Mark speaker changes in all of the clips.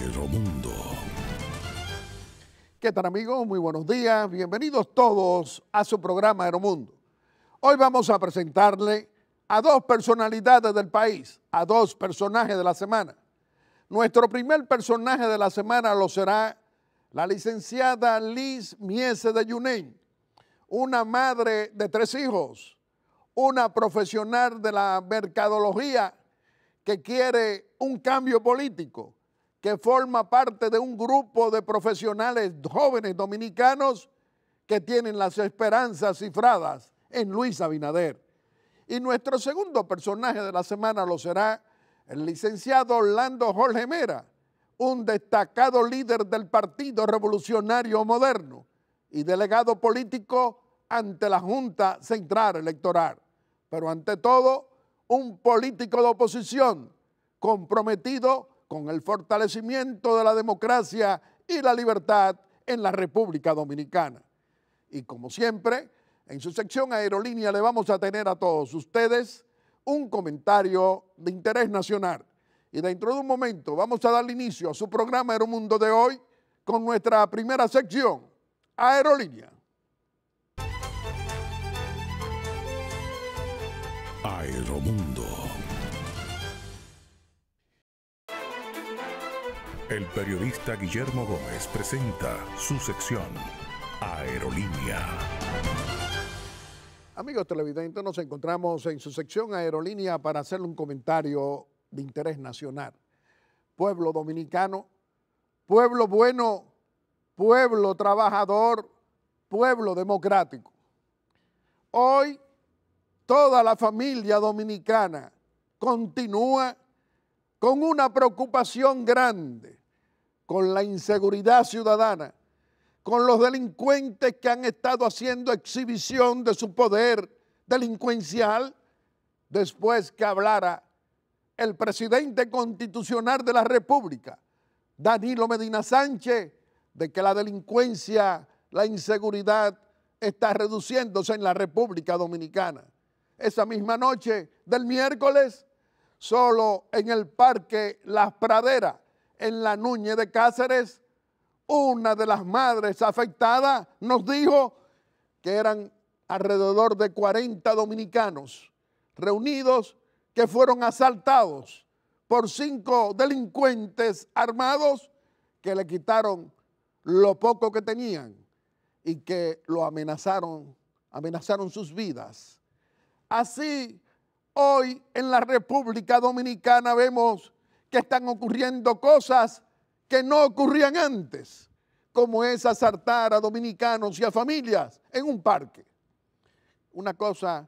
Speaker 1: Aeromundo. ¿Qué tal amigos? Muy buenos días. Bienvenidos todos a su programa Mundo. Hoy vamos a presentarle a dos personalidades del país, a dos personajes de la semana. Nuestro primer personaje de la semana lo será la licenciada Liz Miese de Yunen, una madre de tres hijos, una profesional de la mercadología que quiere un cambio político que forma parte de un grupo de profesionales jóvenes dominicanos que tienen las esperanzas cifradas en Luis Abinader. Y nuestro segundo personaje de la semana lo será el licenciado Orlando Jorge Mera, un destacado líder del Partido Revolucionario Moderno y delegado político ante la Junta Central Electoral. Pero ante todo, un político de oposición comprometido con el fortalecimiento de la democracia y la libertad en la República Dominicana. Y como siempre, en su sección aerolínea le vamos a tener a todos ustedes un comentario de interés nacional. Y dentro de un momento vamos a dar inicio a su programa Aeromundo de hoy con nuestra primera sección, Aerolínea. Aeromundo. El periodista Guillermo Gómez presenta su sección Aerolínea. Amigos televidentes, nos encontramos en su sección Aerolínea para hacerle un comentario de interés nacional. Pueblo dominicano, pueblo bueno, pueblo trabajador, pueblo democrático. Hoy toda la familia dominicana continúa con una preocupación grande con la inseguridad ciudadana, con los delincuentes que han estado haciendo exhibición de su poder delincuencial, después que hablara el presidente constitucional de la República, Danilo Medina Sánchez, de que la delincuencia, la inseguridad está reduciéndose en la República Dominicana. Esa misma noche del miércoles, solo en el Parque Las Praderas, en la Núñez de Cáceres, una de las madres afectadas nos dijo que eran alrededor de 40 dominicanos reunidos que fueron asaltados por cinco delincuentes armados que le quitaron lo poco que tenían y que lo amenazaron, amenazaron sus vidas. Así, hoy en la República Dominicana vemos que están ocurriendo cosas que no ocurrían antes, como es asaltar a dominicanos y a familias en un parque. Una cosa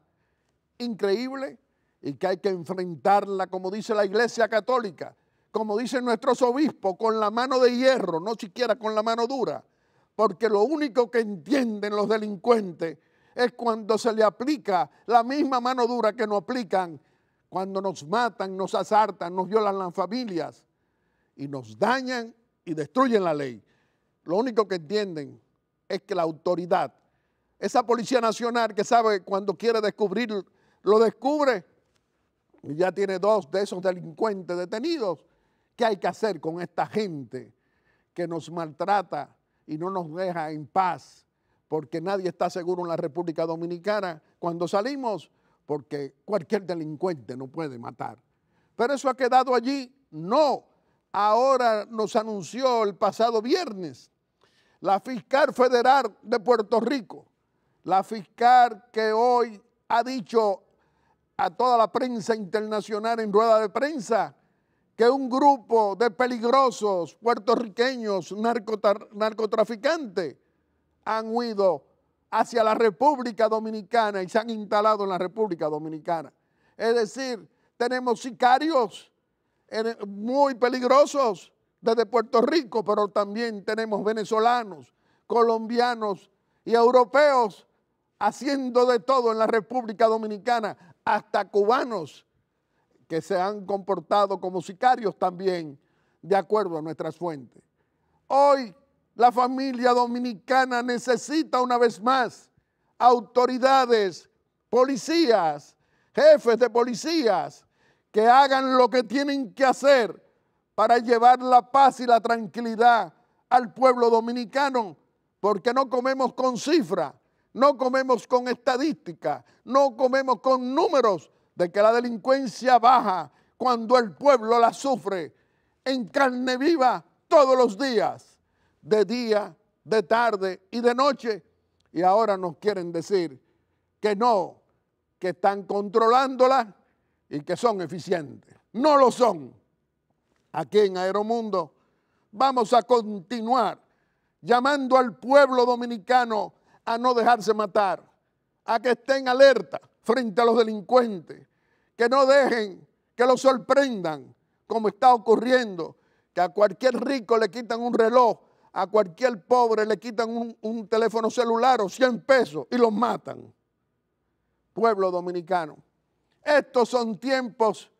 Speaker 1: increíble y que hay que enfrentarla, como dice la Iglesia Católica, como dicen nuestros obispos, con la mano de hierro, no siquiera con la mano dura, porque lo único que entienden los delincuentes es cuando se le aplica la misma mano dura que no aplican cuando nos matan, nos asaltan, nos violan las familias y nos dañan y destruyen la ley. Lo único que entienden es que la autoridad, esa policía nacional que sabe cuando quiere descubrir, lo descubre y ya tiene dos de esos delincuentes detenidos. ¿Qué hay que hacer con esta gente que nos maltrata y no nos deja en paz? Porque nadie está seguro en la República Dominicana. Cuando salimos, porque cualquier delincuente no puede matar. Pero eso ha quedado allí. No, ahora nos anunció el pasado viernes la fiscal federal de Puerto Rico, la fiscal que hoy ha dicho a toda la prensa internacional en rueda de prensa que un grupo de peligrosos puertorriqueños narcotraficantes han huido hacia la República Dominicana y se han instalado en la República Dominicana. Es decir, tenemos sicarios eh, muy peligrosos desde Puerto Rico, pero también tenemos venezolanos, colombianos y europeos haciendo de todo en la República Dominicana, hasta cubanos que se han comportado como sicarios también, de acuerdo a nuestras fuentes. Hoy la familia dominicana necesita una vez más autoridades, policías, jefes de policías que hagan lo que tienen que hacer para llevar la paz y la tranquilidad al pueblo dominicano, porque no comemos con cifras, no comemos con estadísticas, no comemos con números de que la delincuencia baja cuando el pueblo la sufre en carne viva todos los días de día, de tarde y de noche. Y ahora nos quieren decir que no, que están controlándola y que son eficientes. No lo son. Aquí en Aeromundo vamos a continuar llamando al pueblo dominicano a no dejarse matar, a que estén alerta frente a los delincuentes, que no dejen que los sorprendan, como está ocurriendo, que a cualquier rico le quitan un reloj a cualquier pobre le quitan un, teléfono celular o 100 pesos y los matan. Pueblo dominicano, estos son tiempos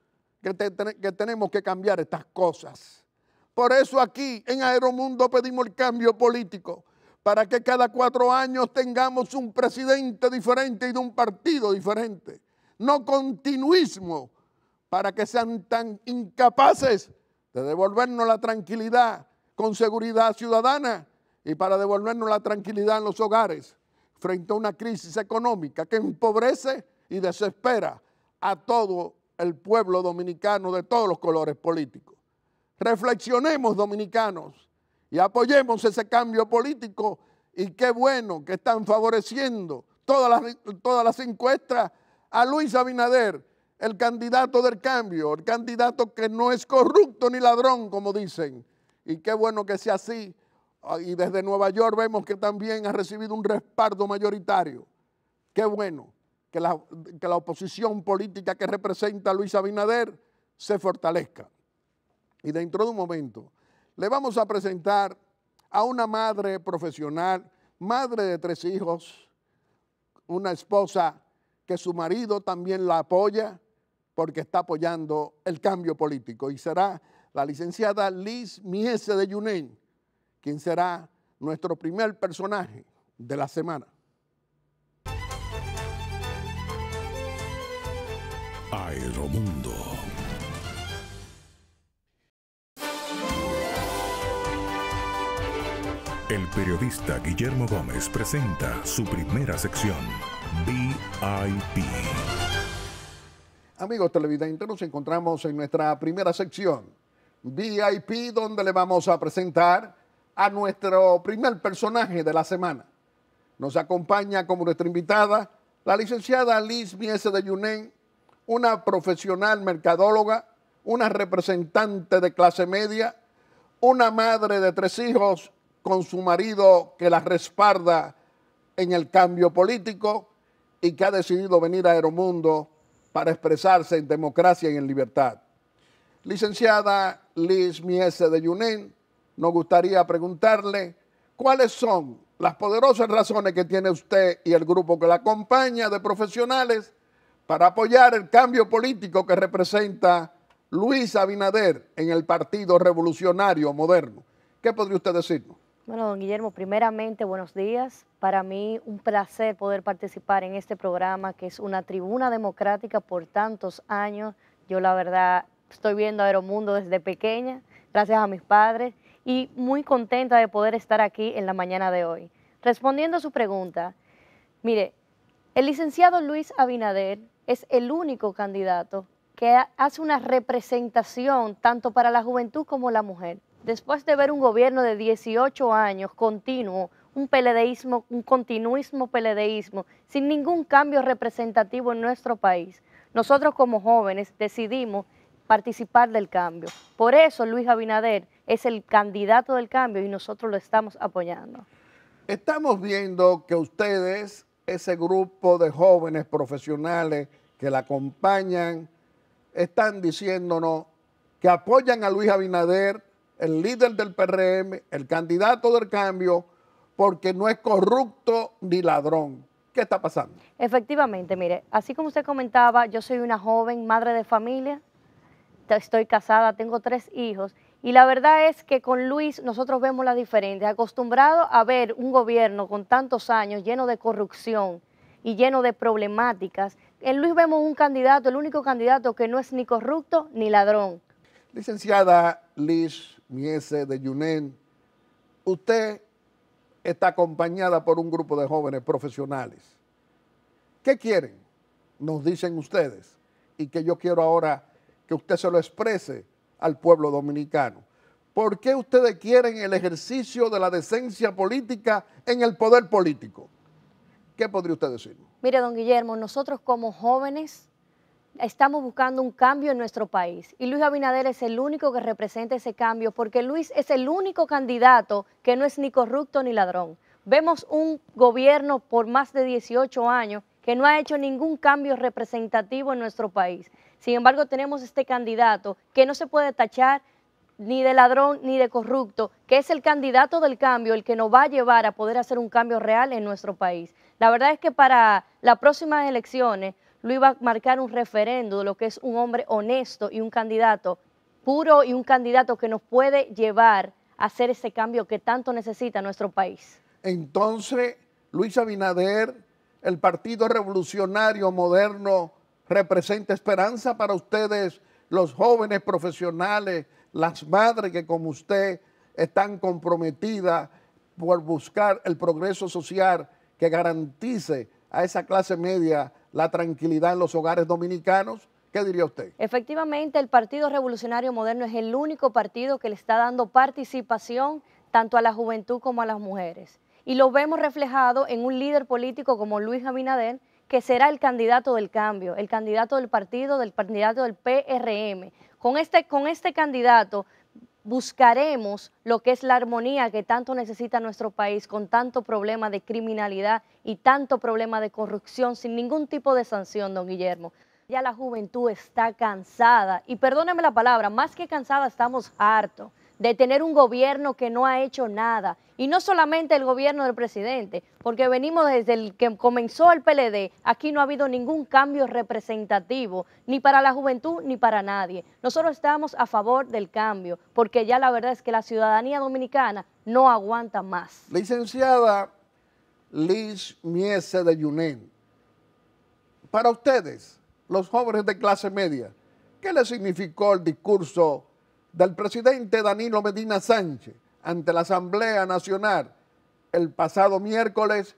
Speaker 1: que, que tenemos que cambiar estas cosas. Por eso aquí en Aeromundo pedimos el cambio político, para que cada cuatro años tengamos un presidente diferente y de un partido diferente. No continuismo, para que sean tan incapaces de devolvernos la tranquilidad con seguridad ciudadana y para devolvernos la tranquilidad en los hogares frente a una crisis económica que empobrece y desespera a todo el pueblo dominicano de todos los colores políticos. Reflexionemos, dominicanos, y apoyemos ese cambio político y qué bueno que están favoreciendo todas las, todas las encuestas a Luis Abinader, el candidato del cambio, el candidato que no es corrupto ni ladrón, como dicen, y qué bueno que sea así. Ah, y desde Nueva York vemos que también ha recibido un respaldo mayoritario. Qué bueno que la, oposición política que representa a Luis Abinader se fortalezca. Y dentro de un momento le vamos a presentar a una madre profesional, madre de tres hijos, una esposa que su marido también la apoya porque está apoyando el cambio político y será la licenciada Liz Miese de Yunen, quien será nuestro primer personaje de la semana. Aeromundo. El periodista Guillermo Gómez presenta su primera sección, VIP. Amigos televidentes, nos encontramos en nuestra primera sección, VIP donde le vamos a presentar a nuestro primer personaje de la semana. Nos acompaña como nuestra invitada la licenciada Liz Miese de Yunen, una profesional mercadóloga, una representante de clase media, una madre de tres hijos con su marido que la respalda en el cambio político y que ha decidido venir a Aeromundo para expresarse en democracia y en libertad. Licenciada Liz Miese de Yunen, nos gustaría preguntarle cuáles son las poderosas razones que tiene usted y el grupo que la acompaña de profesionales para apoyar el cambio político que representa Luis Abinader en el Partido Revolucionario Moderno. ¿Qué podría usted decirnos?
Speaker 2: Bueno, don Guillermo, primeramente buenos días. Para mí un placer poder participar en este programa que es una tribuna democrática por tantos años. Yo la verdad Estoy viendo Aeromundo desde pequeña, gracias a mis padres, y muy contenta de poder estar aquí en la mañana de hoy. Respondiendo a su pregunta, mire, el licenciado Luis Abinader es el único candidato que hace una representación tanto para la juventud como la mujer. Después de ver un gobierno de 18 años continuo, un peledeísmo, un continuismo peledeísmo, sin ningún cambio representativo en nuestro país, nosotros como jóvenes decidimos participar del cambio. Por eso Luis Abinader es el candidato del cambio y nosotros lo estamos apoyando.
Speaker 1: Estamos viendo que ustedes, ese grupo de jóvenes profesionales que la acompañan, están diciéndonos que apoyan a Luis Abinader, el líder del PRM, el candidato del cambio, porque no es corrupto ni ladrón. ¿Qué está pasando?
Speaker 2: Efectivamente, mire, así como usted comentaba, yo soy una joven madre de familia, estoy casada, tengo tres hijos. Y la verdad es que con Luis nosotros vemos la diferencia. Acostumbrado a ver un gobierno con tantos años lleno de corrupción y lleno de problemáticas, en Luis vemos un candidato, el único candidato que no es ni corrupto ni ladrón. Licenciada
Speaker 1: Liz Miese de Yunen, usted está acompañada por un grupo de jóvenes profesionales. ¿Qué quieren? Nos dicen ustedes. Y que yo quiero ahora que usted se lo exprese al pueblo dominicano. ¿Por qué ustedes quieren el ejercicio de la decencia política en el poder político? ¿Qué podría usted decir?
Speaker 2: Mire, don Guillermo, nosotros como jóvenes estamos buscando un cambio en nuestro país y Luis Abinader es el único que representa ese cambio porque Luis es el único candidato que no es ni corrupto ni ladrón. Vemos un gobierno por más de 18 años que no ha hecho ningún cambio representativo en nuestro país. Sin embargo, tenemos este candidato que no se puede tachar ni de ladrón ni de corrupto, que es el candidato del cambio, el que nos va a llevar a poder hacer un cambio real en nuestro país. La verdad es que para las próximas elecciones, Luis va a marcar un referendo de lo que es un hombre honesto y un candidato puro y un candidato que nos puede llevar a hacer ese cambio que tanto necesita nuestro país.
Speaker 1: Entonces, Luis Abinader el Partido Revolucionario Moderno representa esperanza para ustedes, los jóvenes profesionales, las madres que como usted están comprometidas por buscar el progreso social que garantice a esa clase media la tranquilidad en los hogares dominicanos. ¿Qué diría usted?
Speaker 2: Efectivamente, el Partido Revolucionario Moderno es el único partido que le está dando participación tanto a la juventud como a las mujeres y lo vemos reflejado en un líder político como Luis Abinader, que será el candidato del cambio, el candidato del partido, del candidato del PRM. Con este, con este candidato buscaremos lo que es la armonía que tanto necesita nuestro país con tanto problema de criminalidad y tanto problema de corrupción sin ningún tipo de sanción, don Guillermo. Ya la juventud está cansada y perdóneme la palabra, más que cansada estamos hartos de tener un gobierno que no ha hecho nada. Y no solamente el gobierno del presidente, porque venimos desde el que comenzó el PLD, aquí no ha habido ningún cambio representativo, ni para la juventud ni para nadie. Nosotros estamos a favor del cambio, porque ya la verdad es que la ciudadanía dominicana no aguanta más.
Speaker 1: Licenciada Liz Miese de Yunen, para ustedes, los jóvenes de clase media, ¿qué les significó el discurso del presidente Danilo Medina Sánchez ante la Asamblea Nacional el pasado miércoles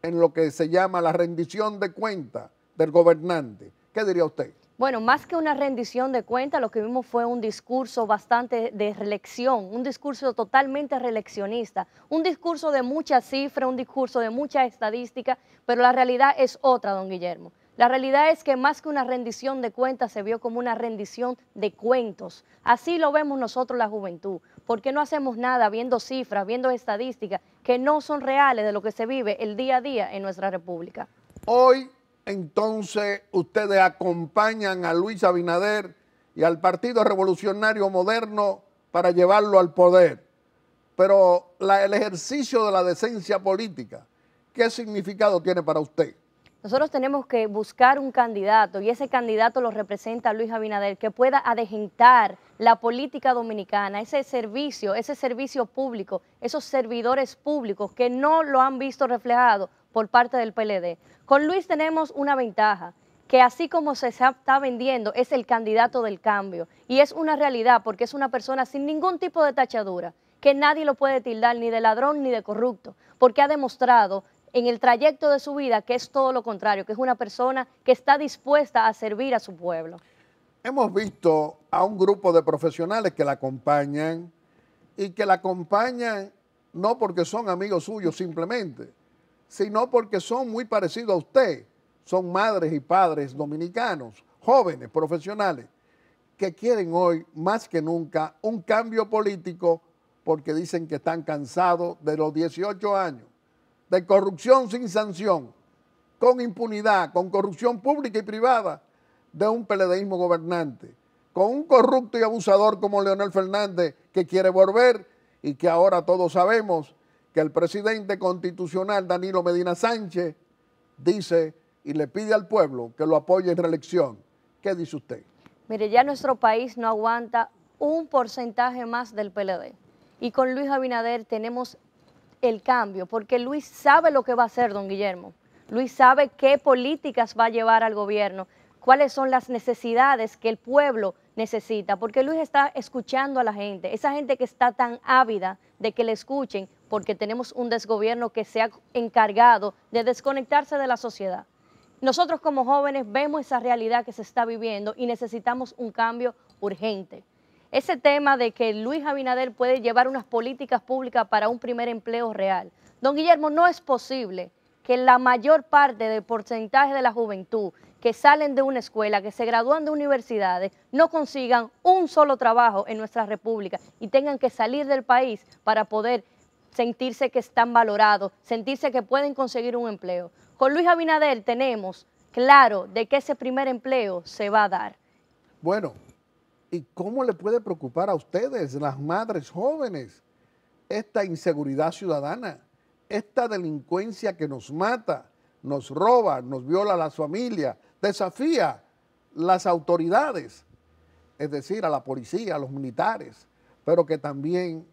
Speaker 1: en lo que se llama la rendición de cuenta del gobernante. ¿Qué diría usted?
Speaker 2: Bueno, más que una rendición de cuenta, lo que vimos fue un discurso bastante de reelección, un discurso totalmente reeleccionista, un discurso de mucha cifra, un discurso de mucha estadística, pero la realidad es otra, don Guillermo. La realidad es que más que una rendición de cuentas se vio como una rendición de cuentos. Así lo vemos nosotros la juventud. porque no hacemos nada viendo cifras, viendo estadísticas que no son reales de lo que se vive el día a día en nuestra república? Hoy,
Speaker 1: entonces, ustedes acompañan a Luis Abinader y al Partido Revolucionario Moderno para llevarlo al poder. Pero el ejercicio de la decencia política, ¿qué significado tiene para usted?
Speaker 2: Nosotros tenemos que buscar un candidato y ese candidato lo representa Luis Abinader, que pueda adejentar la política dominicana, ese servicio, ese servicio público, esos servidores públicos que no lo han visto reflejado por parte del PLD. Con Luis tenemos una ventaja, que así como se está vendiendo, es el candidato del cambio. Y es una realidad porque es una persona sin ningún tipo de tachadura, que nadie lo puede tildar ni de ladrón ni de corrupto, porque ha demostrado en el trayecto de su vida, que es todo lo contrario, que es una persona que está dispuesta a servir a su pueblo.
Speaker 1: Hemos visto a un grupo de profesionales que la acompañan y que la acompañan no porque son amigos suyos simplemente, sino porque son muy parecidos a usted. Son madres y padres dominicanos, jóvenes, profesionales, que quieren hoy más que nunca un cambio político porque dicen que están cansados de los 18 años de corrupción sin sanción, con impunidad, con corrupción pública y privada de un peledeísmo gobernante, con un corrupto y abusador como Leonel Fernández que quiere volver y que ahora todos sabemos que el presidente constitucional Danilo Medina Sánchez dice y le pide al pueblo que lo apoye en reelección. ¿Qué dice usted?
Speaker 2: Mire, ya nuestro país no aguanta un porcentaje más del PLD. Y con Luis Abinader tenemos el cambio, porque Luis sabe lo que va a hacer, don Guillermo. Luis sabe qué políticas va a llevar al gobierno, cuáles son las necesidades que el pueblo necesita, porque Luis está escuchando a la gente, esa gente que está tan ávida de que le escuchen, porque tenemos un desgobierno que se ha encargado de desconectarse de la sociedad. Nosotros como jóvenes vemos esa realidad que se está viviendo y necesitamos un cambio urgente ese tema de que Luis Abinader puede llevar unas políticas públicas para un primer empleo real. Don Guillermo, no es posible que la mayor parte del porcentaje de la juventud que salen de una escuela, que se gradúan de universidades, no consigan un solo trabajo en nuestra república y tengan que salir del país para poder sentirse que están valorados, sentirse que pueden conseguir un empleo. Con Luis Abinader tenemos claro de que ese primer empleo se va a dar.
Speaker 1: Bueno, ¿Y cómo le puede preocupar a ustedes, las madres jóvenes, esta inseguridad ciudadana, esta delincuencia que nos mata, nos roba, nos viola a las familias, desafía las autoridades, es decir, a la policía, a los militares, pero que también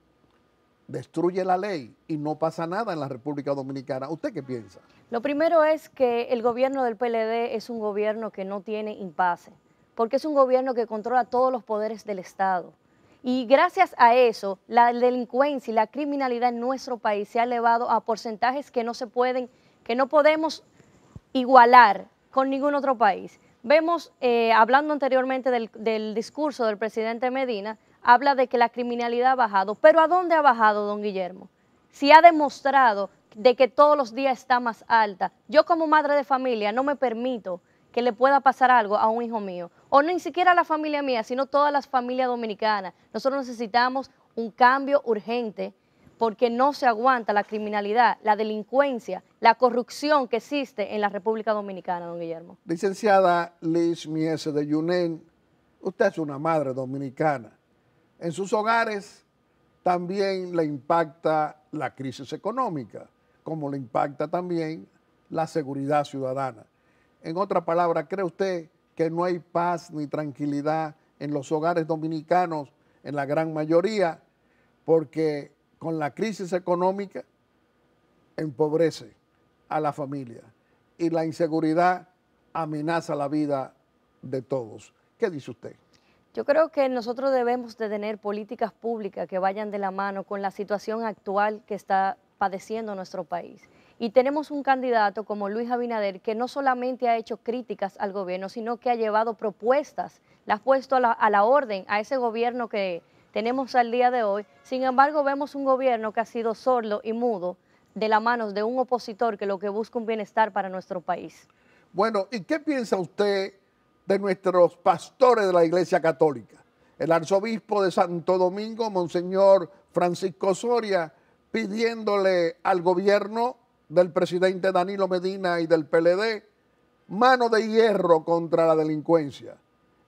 Speaker 1: destruye la ley y no pasa nada en la República Dominicana. ¿Usted qué piensa?
Speaker 2: Lo primero es que el gobierno del PLD es un gobierno que no tiene impasse porque es un gobierno que controla todos los poderes del Estado. Y gracias a eso, la delincuencia y la criminalidad en nuestro país se ha elevado a porcentajes que no se pueden, que no podemos igualar con ningún otro país. Vemos, eh, hablando anteriormente del, discurso del presidente Medina, habla de que la criminalidad ha bajado. Pero ¿a dónde ha bajado, don Guillermo? Si ha demostrado de que todos los días está más alta. Yo como madre de familia no me permito que le pueda pasar algo a un hijo mío o ni siquiera la familia mía, sino todas las familias dominicanas. Nosotros necesitamos un cambio urgente porque no se aguanta la criminalidad, la delincuencia, la corrupción que existe en la República Dominicana, don Guillermo.
Speaker 1: Licenciada Liz Miese de Yunen, usted es una madre dominicana. En sus hogares también le impacta la crisis económica, como le impacta también la seguridad ciudadana. En otra palabra, ¿cree usted que no hay paz ni tranquilidad en los hogares dominicanos, en la gran mayoría, porque con la crisis económica empobrece a la familia y la inseguridad amenaza la vida de todos. ¿Qué dice usted?
Speaker 2: Yo creo que nosotros debemos de tener políticas públicas que vayan de la mano con la situación actual que está padeciendo nuestro país. Y tenemos un candidato como Luis Abinader que no solamente ha hecho críticas al gobierno, sino que ha llevado propuestas, las ha puesto a la, orden a ese gobierno que tenemos al día de hoy. Sin embargo, vemos un gobierno que ha sido sordo y mudo de la manos de un opositor que lo que busca un bienestar para nuestro país.
Speaker 1: Bueno, ¿y qué piensa usted de nuestros pastores de la Iglesia Católica? El arzobispo de Santo Domingo, Monseñor Francisco Soria, pidiéndole al gobierno del presidente Danilo Medina y del PLD, mano de hierro contra la delincuencia.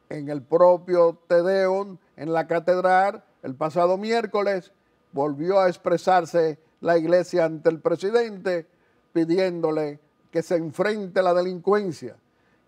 Speaker 1: En el propio Tedeón en la catedral, el pasado miércoles, volvió a expresarse la iglesia ante el presidente pidiéndole que se enfrente la delincuencia,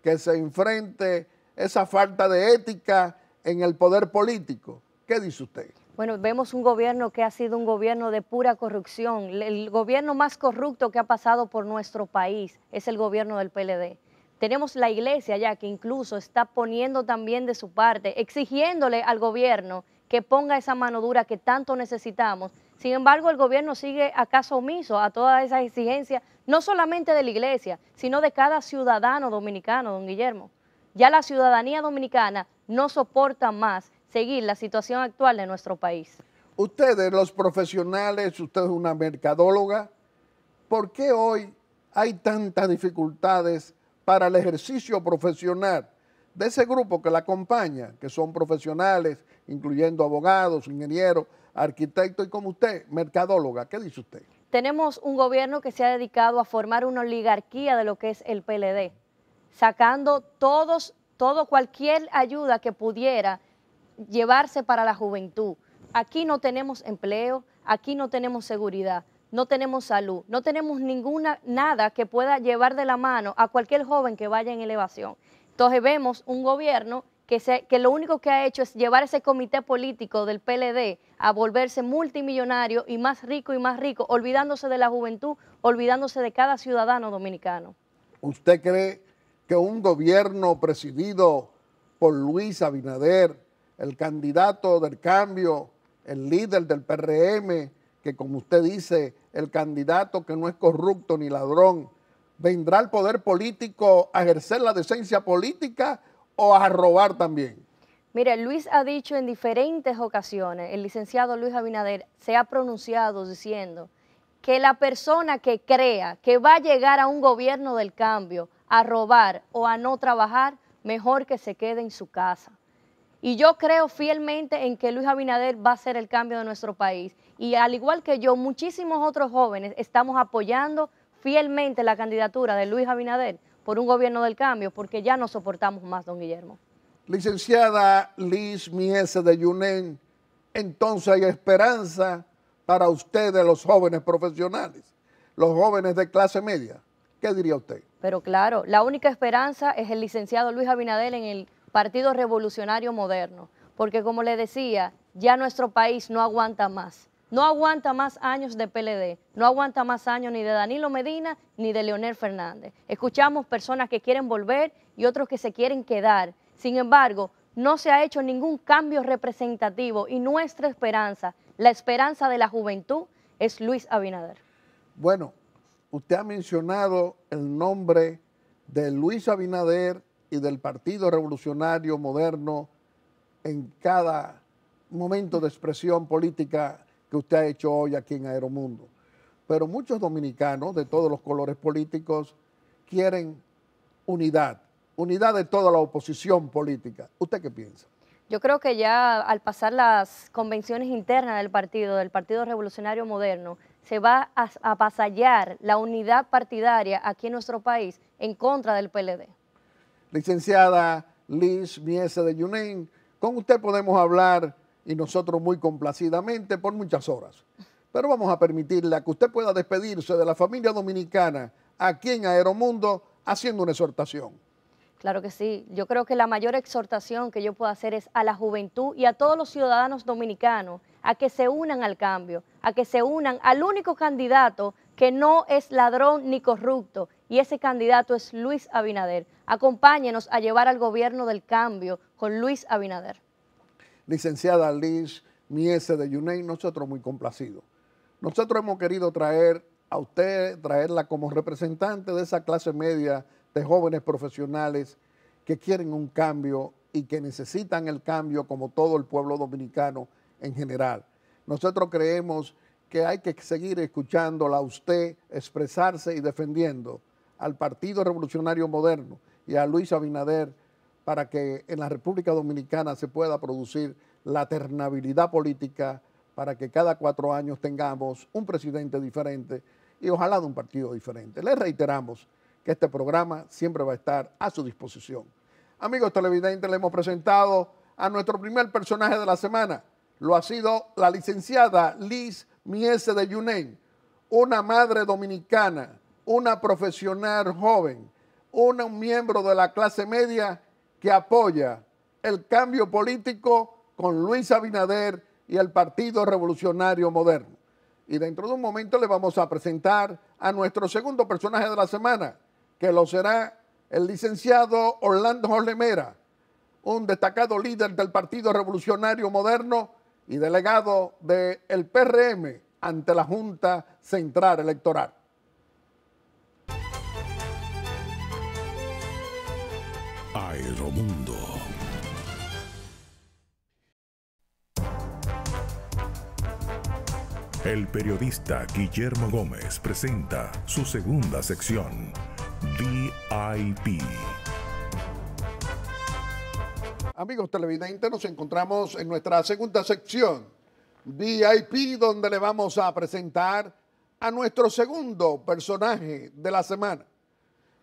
Speaker 1: que se enfrente esa falta de ética en el poder político. ¿Qué dice usted?
Speaker 2: Bueno, vemos un gobierno que ha sido un gobierno de pura corrupción. El gobierno más corrupto que ha pasado por nuestro país es el gobierno del PLD. Tenemos la iglesia ya que incluso está poniendo también de su parte, exigiéndole al gobierno que ponga esa mano dura que tanto necesitamos. Sin embargo, el gobierno sigue acaso omiso a todas esas exigencias, no solamente de la iglesia, sino de cada ciudadano dominicano, don Guillermo. Ya la ciudadanía dominicana no soporta más seguir la situación actual de nuestro país.
Speaker 1: Ustedes, los profesionales, usted es una mercadóloga, ¿por qué hoy hay tantas dificultades para el ejercicio profesional de ese grupo que la acompaña, que son profesionales, incluyendo abogados, ingenieros, arquitectos y como usted, mercadóloga? ¿Qué dice usted?
Speaker 2: Tenemos un gobierno que se ha dedicado a formar una oligarquía de lo que es el PLD, sacando todos, todo cualquier ayuda que pudiera llevarse para la juventud. Aquí no tenemos empleo, aquí no tenemos seguridad, no tenemos salud, no tenemos ninguna nada que pueda llevar de la mano a cualquier joven que vaya en elevación. Entonces vemos un gobierno que, que lo único que ha hecho es llevar ese comité político del PLD a volverse multimillonario y más rico y más rico, olvidándose de la juventud, olvidándose de cada ciudadano dominicano.
Speaker 1: ¿Usted cree que un gobierno presidido por Luis Abinader el candidato del cambio, el líder del PRM, que como usted dice, el candidato que no es corrupto ni ladrón, vendrá al poder político a ejercer la decencia política o a robar también?
Speaker 2: Mire, Luis ha dicho en diferentes ocasiones, el licenciado Luis Abinader se ha pronunciado diciendo que la persona que crea que va a llegar a un gobierno del cambio a robar o a no trabajar, mejor que se quede en su casa. Y yo creo fielmente en que Luis Abinader va a ser el cambio de nuestro país. Y al igual que yo, muchísimos otros jóvenes estamos apoyando fielmente la candidatura de Luis Abinader por un gobierno del cambio, porque ya no soportamos más, don Guillermo.
Speaker 1: Licenciada Liz Mieses de Yunen, entonces hay esperanza para ustedes, los jóvenes profesionales, los jóvenes de clase media. ¿Qué diría usted?
Speaker 2: Pero claro, la única esperanza es el licenciado Luis Abinader en el Partido Revolucionario Moderno, porque como le decía, ya nuestro país no aguanta más. No aguanta más años de PLD, no aguanta más años ni de Danilo Medina ni de Leonel Fernández. Escuchamos personas que quieren volver y otros que se quieren quedar. Sin embargo, no se ha hecho ningún cambio representativo y nuestra esperanza, la esperanza de la juventud, es Luis Abinader.
Speaker 1: Bueno, usted ha mencionado el nombre de Luis Abinader y del Partido Revolucionario Moderno en cada momento de expresión política que usted ha hecho hoy aquí en Aeromundo. Pero muchos dominicanos de todos los colores políticos quieren unidad, unidad de toda la oposición política. ¿Usted qué piensa?
Speaker 2: Yo creo que ya al pasar las convenciones internas del partido, del Partido Revolucionario Moderno, se va a apasallar la unidad partidaria aquí en nuestro país en contra del PLD.
Speaker 1: Licenciada Liz Miese de Yunen, con usted podemos hablar y nosotros muy complacidamente por muchas horas. Pero vamos a permitirle a que usted pueda despedirse de la familia dominicana aquí en Aeromundo haciendo una exhortación.
Speaker 2: Claro que sí. Yo creo que la mayor exhortación que yo puedo hacer es a la juventud y a todos los ciudadanos dominicanos a que se unan al cambio, a que se unan al único candidato que no es ladrón ni corrupto, y ese candidato es Luis Abinader. Acompáñenos a llevar al gobierno del cambio con Luis Abinader.
Speaker 1: Licenciada Liz Miese de Yunei, nosotros muy complacidos. Nosotros hemos querido traer a usted, traerla como representante de esa clase media de jóvenes profesionales que quieren un cambio y que necesitan el cambio como todo el pueblo dominicano en general. Nosotros creemos que hay que seguir escuchándola a usted expresarse y defendiendo al Partido Revolucionario Moderno y a Luis Abinader para que en la República Dominicana se pueda producir la ternabilidad política para que cada cuatro años tengamos un presidente diferente y ojalá de un partido diferente. Les reiteramos que este programa siempre va a estar a su disposición. Amigos televidentes, le hemos presentado a nuestro primer personaje de la semana. Lo ha sido la licenciada Liz Miese de Yunen, una madre dominicana una profesional joven, un miembro de la clase media que apoya el cambio político con Luis Abinader y el Partido Revolucionario Moderno. Y dentro de un momento le vamos a presentar a nuestro segundo personaje de la semana, que lo será el licenciado Orlando Mera, un destacado líder del Partido Revolucionario Moderno y delegado del PRM ante la Junta Central Electoral. Aeromundo. El periodista Guillermo Gómez presenta su segunda sección, VIP. Amigos televidentes, nos encontramos en nuestra segunda sección, VIP, donde le vamos a presentar a nuestro segundo personaje de la semana.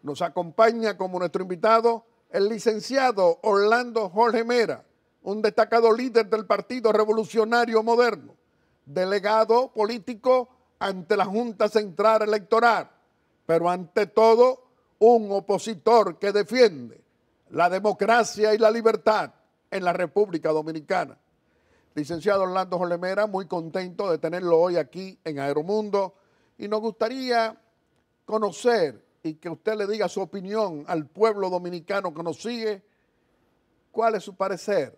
Speaker 1: Nos acompaña como nuestro invitado el licenciado Orlando Jorge Mera, un destacado líder del Partido Revolucionario Moderno, delegado político ante la Junta Central Electoral, pero ante todo un opositor que defiende la democracia y la libertad en la República Dominicana. Licenciado Orlando Jorge Mera, muy contento de tenerlo hoy aquí en Aeromundo y nos gustaría conocer y que usted le diga su opinión al pueblo dominicano que nos sigue, cuál es su parecer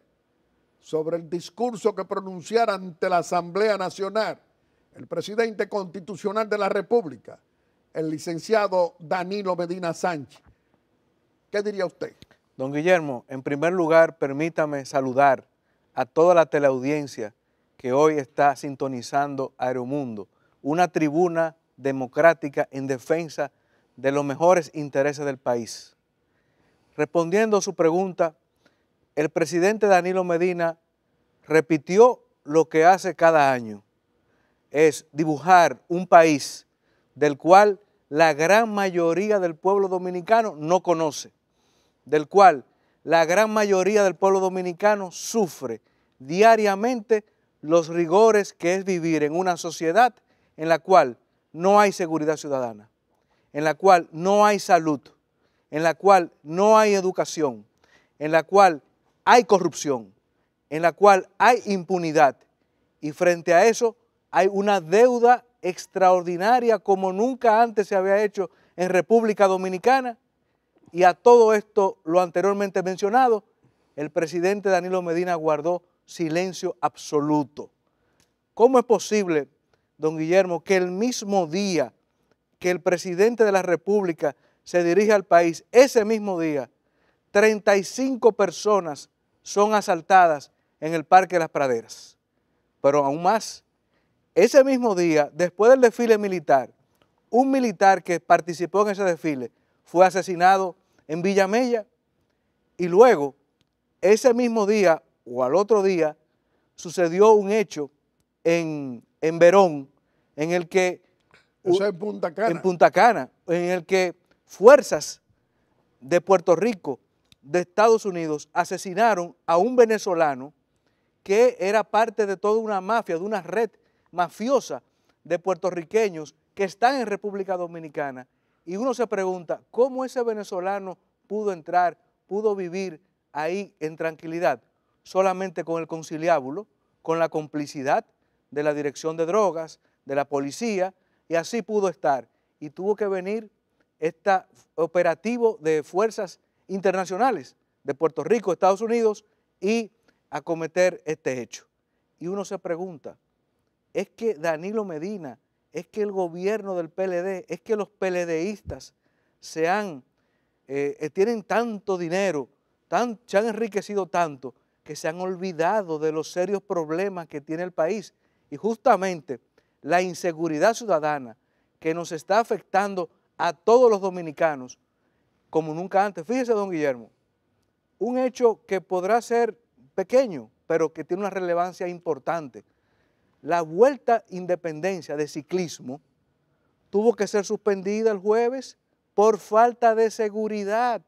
Speaker 1: sobre el discurso que pronunciara ante la Asamblea Nacional el presidente constitucional de la República, el licenciado Danilo Medina Sánchez. ¿Qué
Speaker 3: diría usted? Don Guillermo, en primer lugar, permítame saludar a toda la teleaudiencia que hoy está sintonizando Aeromundo, una tribuna democrática en defensa de de los mejores intereses del país. Respondiendo a su pregunta, el presidente Danilo Medina repitió lo que hace cada año, es dibujar un país del cual la gran mayoría del pueblo dominicano no conoce, del cual la gran mayoría del pueblo dominicano sufre diariamente los rigores que es vivir en una sociedad en la cual no hay seguridad ciudadana en la cual no hay salud, en la cual no hay educación, en la cual hay corrupción, en la cual hay impunidad. Y frente a eso hay una deuda extraordinaria como nunca antes se había hecho en República Dominicana. Y a todo esto, lo anteriormente mencionado, el presidente Danilo Medina guardó silencio absoluto. ¿Cómo es posible, don Guillermo, que el mismo día que el presidente de la República se dirige al país, ese mismo día, 35 personas son asaltadas en el Parque de las Praderas. Pero aún más, ese mismo día, después del desfile militar, un militar que participó en ese desfile fue asesinado en Villamella y luego, ese mismo día o al otro día, sucedió un hecho en, en Verón en el que en
Speaker 1: Punta Cana. En
Speaker 3: Punta Cana, en el que fuerzas de Puerto Rico, de Estados Unidos, asesinaron a un venezolano que era parte de toda una mafia, de una red mafiosa de puertorriqueños que están en República Dominicana. Y uno se pregunta, ¿cómo ese venezolano pudo entrar, pudo vivir ahí en tranquilidad? Solamente con el conciliábulo, con la complicidad de la Dirección de Drogas, de la policía, y así pudo estar. Y tuvo que venir este operativo de fuerzas internacionales de Puerto Rico, Estados Unidos, y acometer este hecho. Y uno se pregunta, ¿es que Danilo Medina, es que el gobierno del PLD, es que los PLDistas se han, eh, eh, tienen tanto dinero, tan, se han enriquecido tanto, que se han olvidado de los serios problemas que tiene el país? Y justamente la inseguridad ciudadana que nos está afectando a todos los dominicanos como nunca antes. Fíjese, don Guillermo, un hecho que podrá ser pequeño, pero que tiene una relevancia importante. La Vuelta Independencia de Ciclismo tuvo que ser suspendida el jueves por falta de seguridad,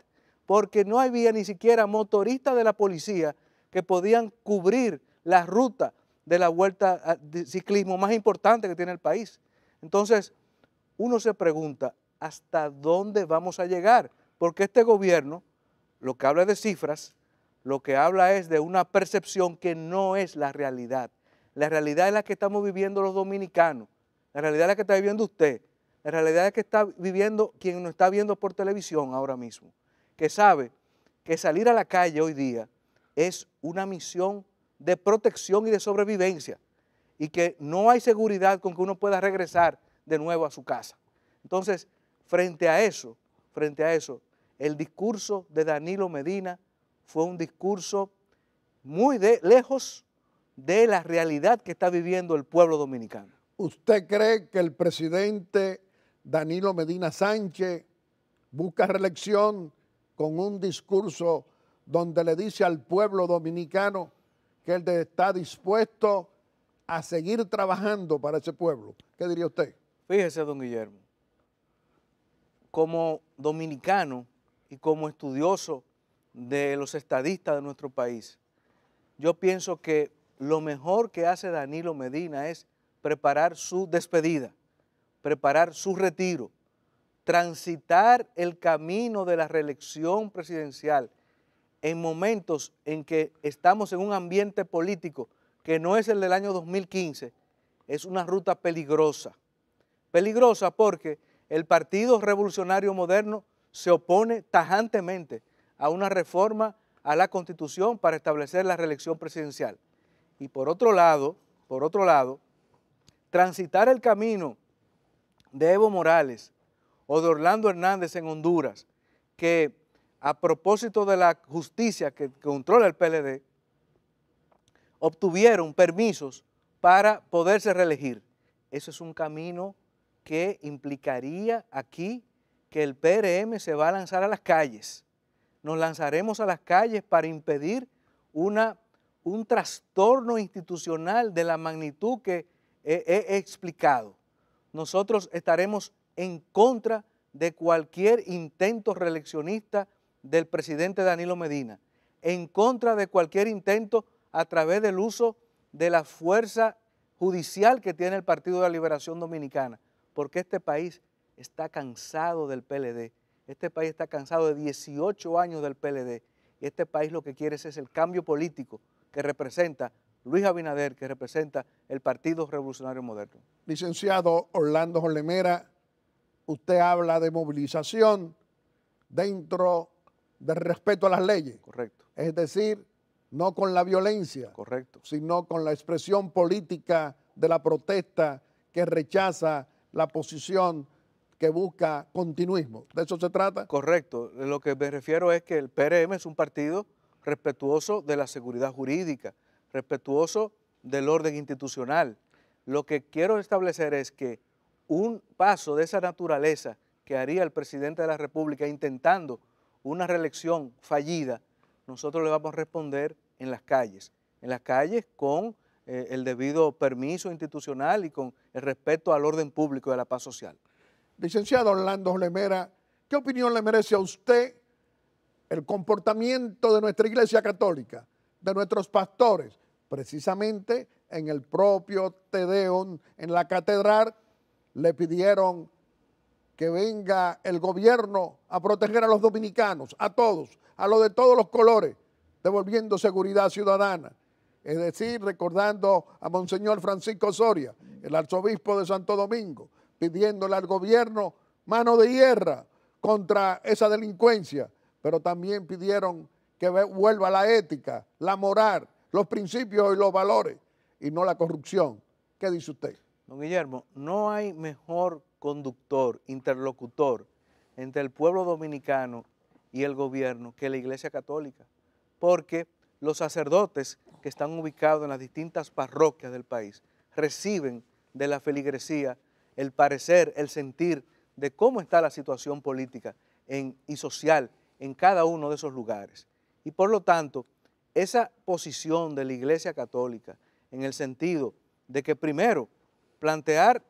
Speaker 3: porque no había ni siquiera motoristas de la policía que podían cubrir la ruta de la vuelta al ciclismo más importante que tiene el país. Entonces, uno se pregunta, ¿hasta dónde vamos a llegar? Porque este gobierno lo que habla de cifras, lo que habla es de una percepción que no es la realidad. La realidad es la que estamos viviendo los dominicanos, la realidad es la que está viviendo usted, la realidad es la que está viviendo quien nos está viendo por televisión ahora mismo, que sabe que salir a la calle hoy día es una misión de protección y de sobrevivencia y que no hay seguridad con que uno pueda regresar de nuevo a su casa. Entonces, frente a eso, frente a eso, el discurso de Danilo Medina fue un discurso muy lejos de la realidad que está viviendo el pueblo dominicano.
Speaker 1: ¿Usted cree que el presidente Danilo Medina Sánchez busca reelección con un discurso donde le dice al pueblo dominicano que él está dispuesto a seguir trabajando para ese pueblo. ¿Qué diría usted?
Speaker 3: Fíjese, don Guillermo, como dominicano y como estudioso de los estadistas de nuestro país, yo pienso que lo mejor que hace Danilo Medina es preparar su despedida, preparar su retiro, transitar el camino de la reelección presidencial en momentos en que estamos en un ambiente político que no es el del año 2015, es una ruta peligrosa. Peligrosa porque el Partido Revolucionario Moderno se opone tajantemente a una reforma a la Constitución para establecer la reelección presidencial. Y por otro lado, por otro lado, transitar el camino de Evo Morales o de Orlando Hernández en Honduras, que a propósito de la justicia que controla el PLD, obtuvieron permisos para poderse reelegir. Ese es un camino que implicaría aquí que el PRM se va a lanzar a las calles. Nos lanzaremos a las calles para impedir una, un trastorno institucional de la magnitud que he, he explicado. Nosotros estaremos en contra de cualquier intento reeleccionista del presidente Danilo Medina en contra de cualquier intento a través del uso de la fuerza judicial que tiene el Partido de la Liberación Dominicana, porque este país está cansado del PLD, este país está cansado de 18 años del PLD, y este país lo que quiere es, el cambio político que representa Luis
Speaker 1: Abinader, que representa el Partido Revolucionario Moderno. Licenciado Orlando Jolemera, usted habla de movilización dentro de respeto a las leyes. Correcto. Es decir, no con la violencia. Correcto. Sino con la expresión política de la protesta que rechaza la posición que busca continuismo. ¿De eso se trata?
Speaker 3: Correcto. Lo que me refiero es que el PRM es un partido respetuoso de la seguridad jurídica, respetuoso del orden institucional. Lo que quiero establecer es que un paso de esa naturaleza que haría el presidente de la República intentando una reelección fallida, nosotros le vamos a responder en las calles, en las calles con eh, el debido permiso institucional y con el respeto al orden público y a la paz social.
Speaker 1: Licenciado Orlando Lemera, ¿qué opinión le merece a usted el comportamiento de nuestra Iglesia Católica, de nuestros pastores, precisamente en el propio tedeón en la catedral, le pidieron que venga el gobierno a proteger a los dominicanos, a todos, a los de todos los colores, devolviendo seguridad ciudadana. Es decir, recordando a Monseñor Francisco Soria, el arzobispo de Santo Domingo, pidiéndole al gobierno mano de hierra contra esa delincuencia, pero también pidieron que vuelva la ética, la moral, los principios y los valores, y no la corrupción. ¿Qué dice usted?
Speaker 3: Don Guillermo, no hay mejor conductor, interlocutor entre el pueblo dominicano y el gobierno que la Iglesia Católica, porque los sacerdotes que están ubicados en las distintas parroquias del país reciben de la feligresía el parecer, el sentir de cómo está la situación política y social en cada uno de esos lugares. Y por lo tanto, esa posición de la Iglesia Católica en el sentido de que primero plantear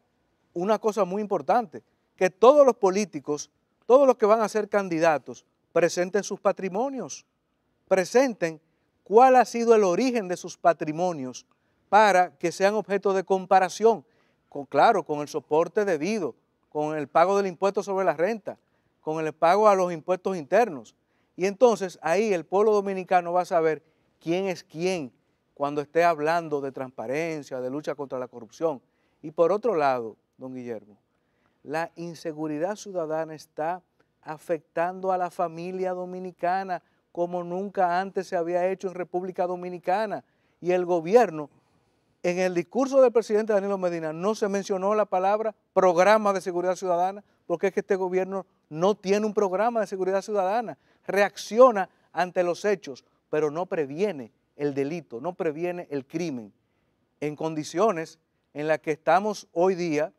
Speaker 3: una cosa muy importante, que todos los políticos, todos los que van a ser candidatos, presenten sus patrimonios, presenten cuál ha sido el origen de sus patrimonios para que sean objeto de comparación, con, claro, con el soporte debido, con el pago del impuesto sobre la renta, con el pago a los impuestos internos. Y entonces ahí el pueblo dominicano va a saber quién es quién cuando esté hablando de transparencia, de lucha contra la corrupción. Y por otro lado, don Guillermo, la inseguridad ciudadana está afectando a la familia dominicana como nunca antes se había hecho en República Dominicana. Y el gobierno, en el discurso del presidente Danilo Medina, no se mencionó la palabra programa de seguridad ciudadana, porque es que este gobierno no tiene un programa de seguridad ciudadana. Reacciona ante los hechos, pero no previene el delito, no previene el crimen. En condiciones en las que estamos hoy día,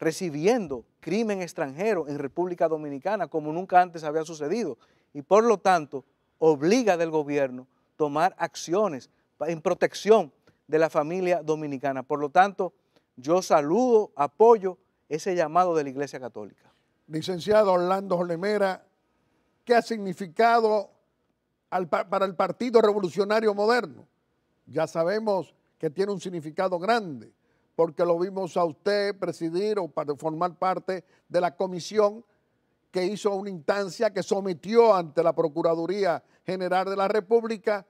Speaker 3: recibiendo crimen extranjero en República Dominicana como nunca antes había sucedido y por lo tanto obliga del gobierno tomar acciones en protección de la familia dominicana. Por lo tanto, yo saludo, apoyo ese llamado de
Speaker 1: la Iglesia Católica. Licenciado Orlando Olemera, ¿qué ha significado para el Partido Revolucionario Moderno? Ya sabemos que tiene un significado grande, porque lo vimos a usted presidir o para formar parte de la comisión que hizo una instancia que sometió ante la Procuraduría General de la República,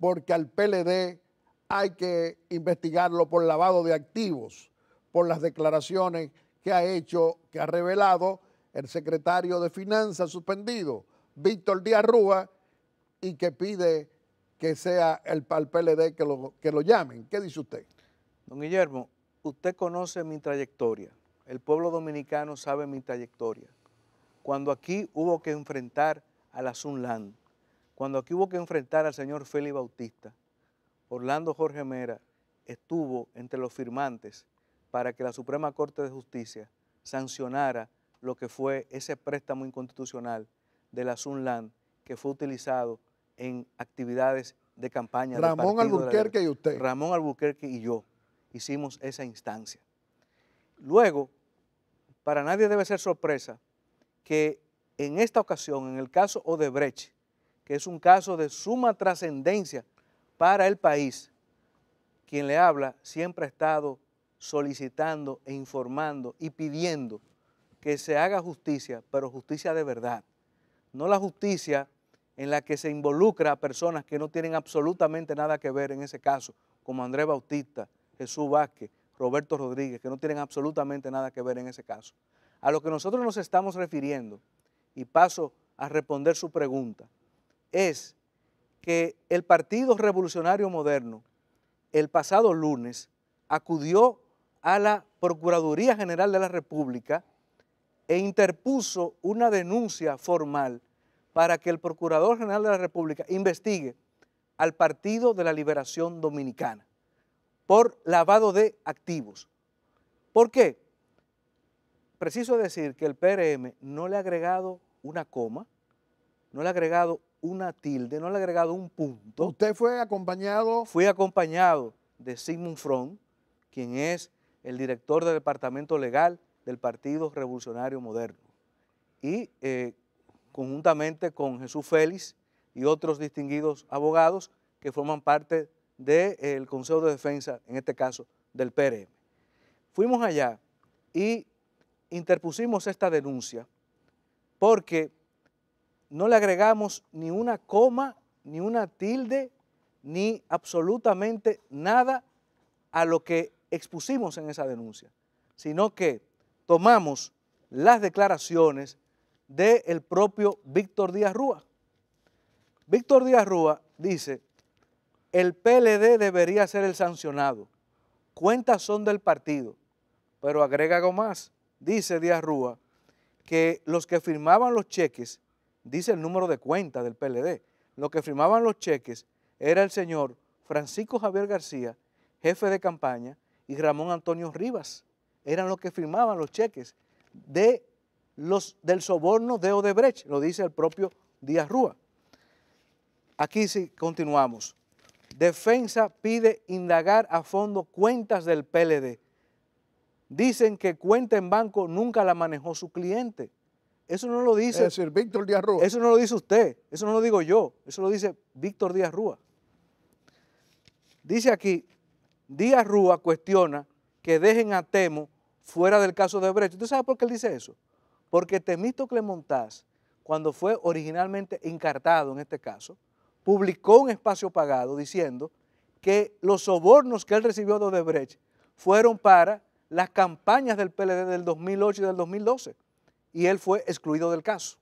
Speaker 1: porque al PLD hay que investigarlo por lavado de activos, por las declaraciones que ha hecho, que ha revelado el secretario de Finanzas suspendido, Víctor Díaz Rúa, y que pide que sea el, PLD que lo, que lo llamen. ¿Qué dice usted?
Speaker 3: Don Guillermo, usted conoce mi trayectoria, el pueblo dominicano sabe mi trayectoria. Cuando aquí hubo que enfrentar a la Sunland, cuando aquí hubo que enfrentar al señor Félix Bautista, Orlando Jorge Mera estuvo entre los firmantes para que la Suprema Corte de Justicia sancionara lo que fue ese préstamo inconstitucional de la Sunland que fue utilizado en actividades de campaña. Ramón Albuquerque y usted. Ramón Albuquerque y yo hicimos esa instancia. Luego, para nadie debe ser sorpresa que en esta ocasión, en el caso Odebrecht, que es un caso de suma trascendencia para el país, quien le habla siempre ha estado solicitando e informando y pidiendo que se haga justicia, pero justicia de verdad, no la justicia en la que se involucra a personas que no tienen absolutamente nada que ver en ese caso, como Andrés Bautista, Jesús Vázquez, Roberto Rodríguez, que no tienen absolutamente nada que ver en ese caso. A lo que nosotros nos estamos refiriendo, y paso a responder su pregunta, es que el Partido Revolucionario Moderno el pasado lunes acudió a la Procuraduría General de la República e interpuso una denuncia formal para que el Procurador General de la República investigue al Partido de la Liberación Dominicana por lavado de activos. ¿Por qué? Preciso decir que el PRM no le ha agregado una coma, no le ha agregado una tilde, no le ha agregado un punto. ¿Usted fue acompañado? Fui acompañado de Sigmund front quien es el director del Departamento Legal del Partido Revolucionario Moderno. Y eh, conjuntamente con Jesús Félix y otros distinguidos abogados que forman parte del Consejo de Defensa, en este caso del PRM. Fuimos allá y interpusimos esta denuncia porque no le agregamos ni una coma, ni una tilde, ni absolutamente nada a lo que expusimos en esa denuncia, sino que tomamos las declaraciones del propio Víctor Díaz Rúa. Víctor Díaz Rúa dice el PLD debería ser el sancionado. Cuentas son del partido. Pero agrega algo más. Dice Díaz Rúa que los que firmaban los cheques, dice el número de cuenta del PLD, los que firmaban los cheques era el señor Francisco Javier García, jefe de campaña, y Ramón Antonio Rivas. Eran los que firmaban los cheques de los, del soborno de Odebrecht, lo dice el propio Díaz Rúa. Aquí sí continuamos. Defensa pide indagar a fondo cuentas del PLD. Dicen que cuenta en banco nunca la manejó su cliente. Eso no lo dice. Víctor Eso no lo dice usted. Eso no lo digo yo. Eso lo dice Víctor Díaz Rúa. Dice aquí, Díaz Rúa cuestiona que dejen a Temo fuera del caso de Brecht. ¿Usted sabe por qué él dice eso? Porque Temito Clemontaz, cuando fue originalmente encartado en este caso, publicó un espacio pagado diciendo que los sobornos que él recibió de Odebrecht fueron para las campañas del PLD del 2008 y del 2012, y él fue excluido del caso.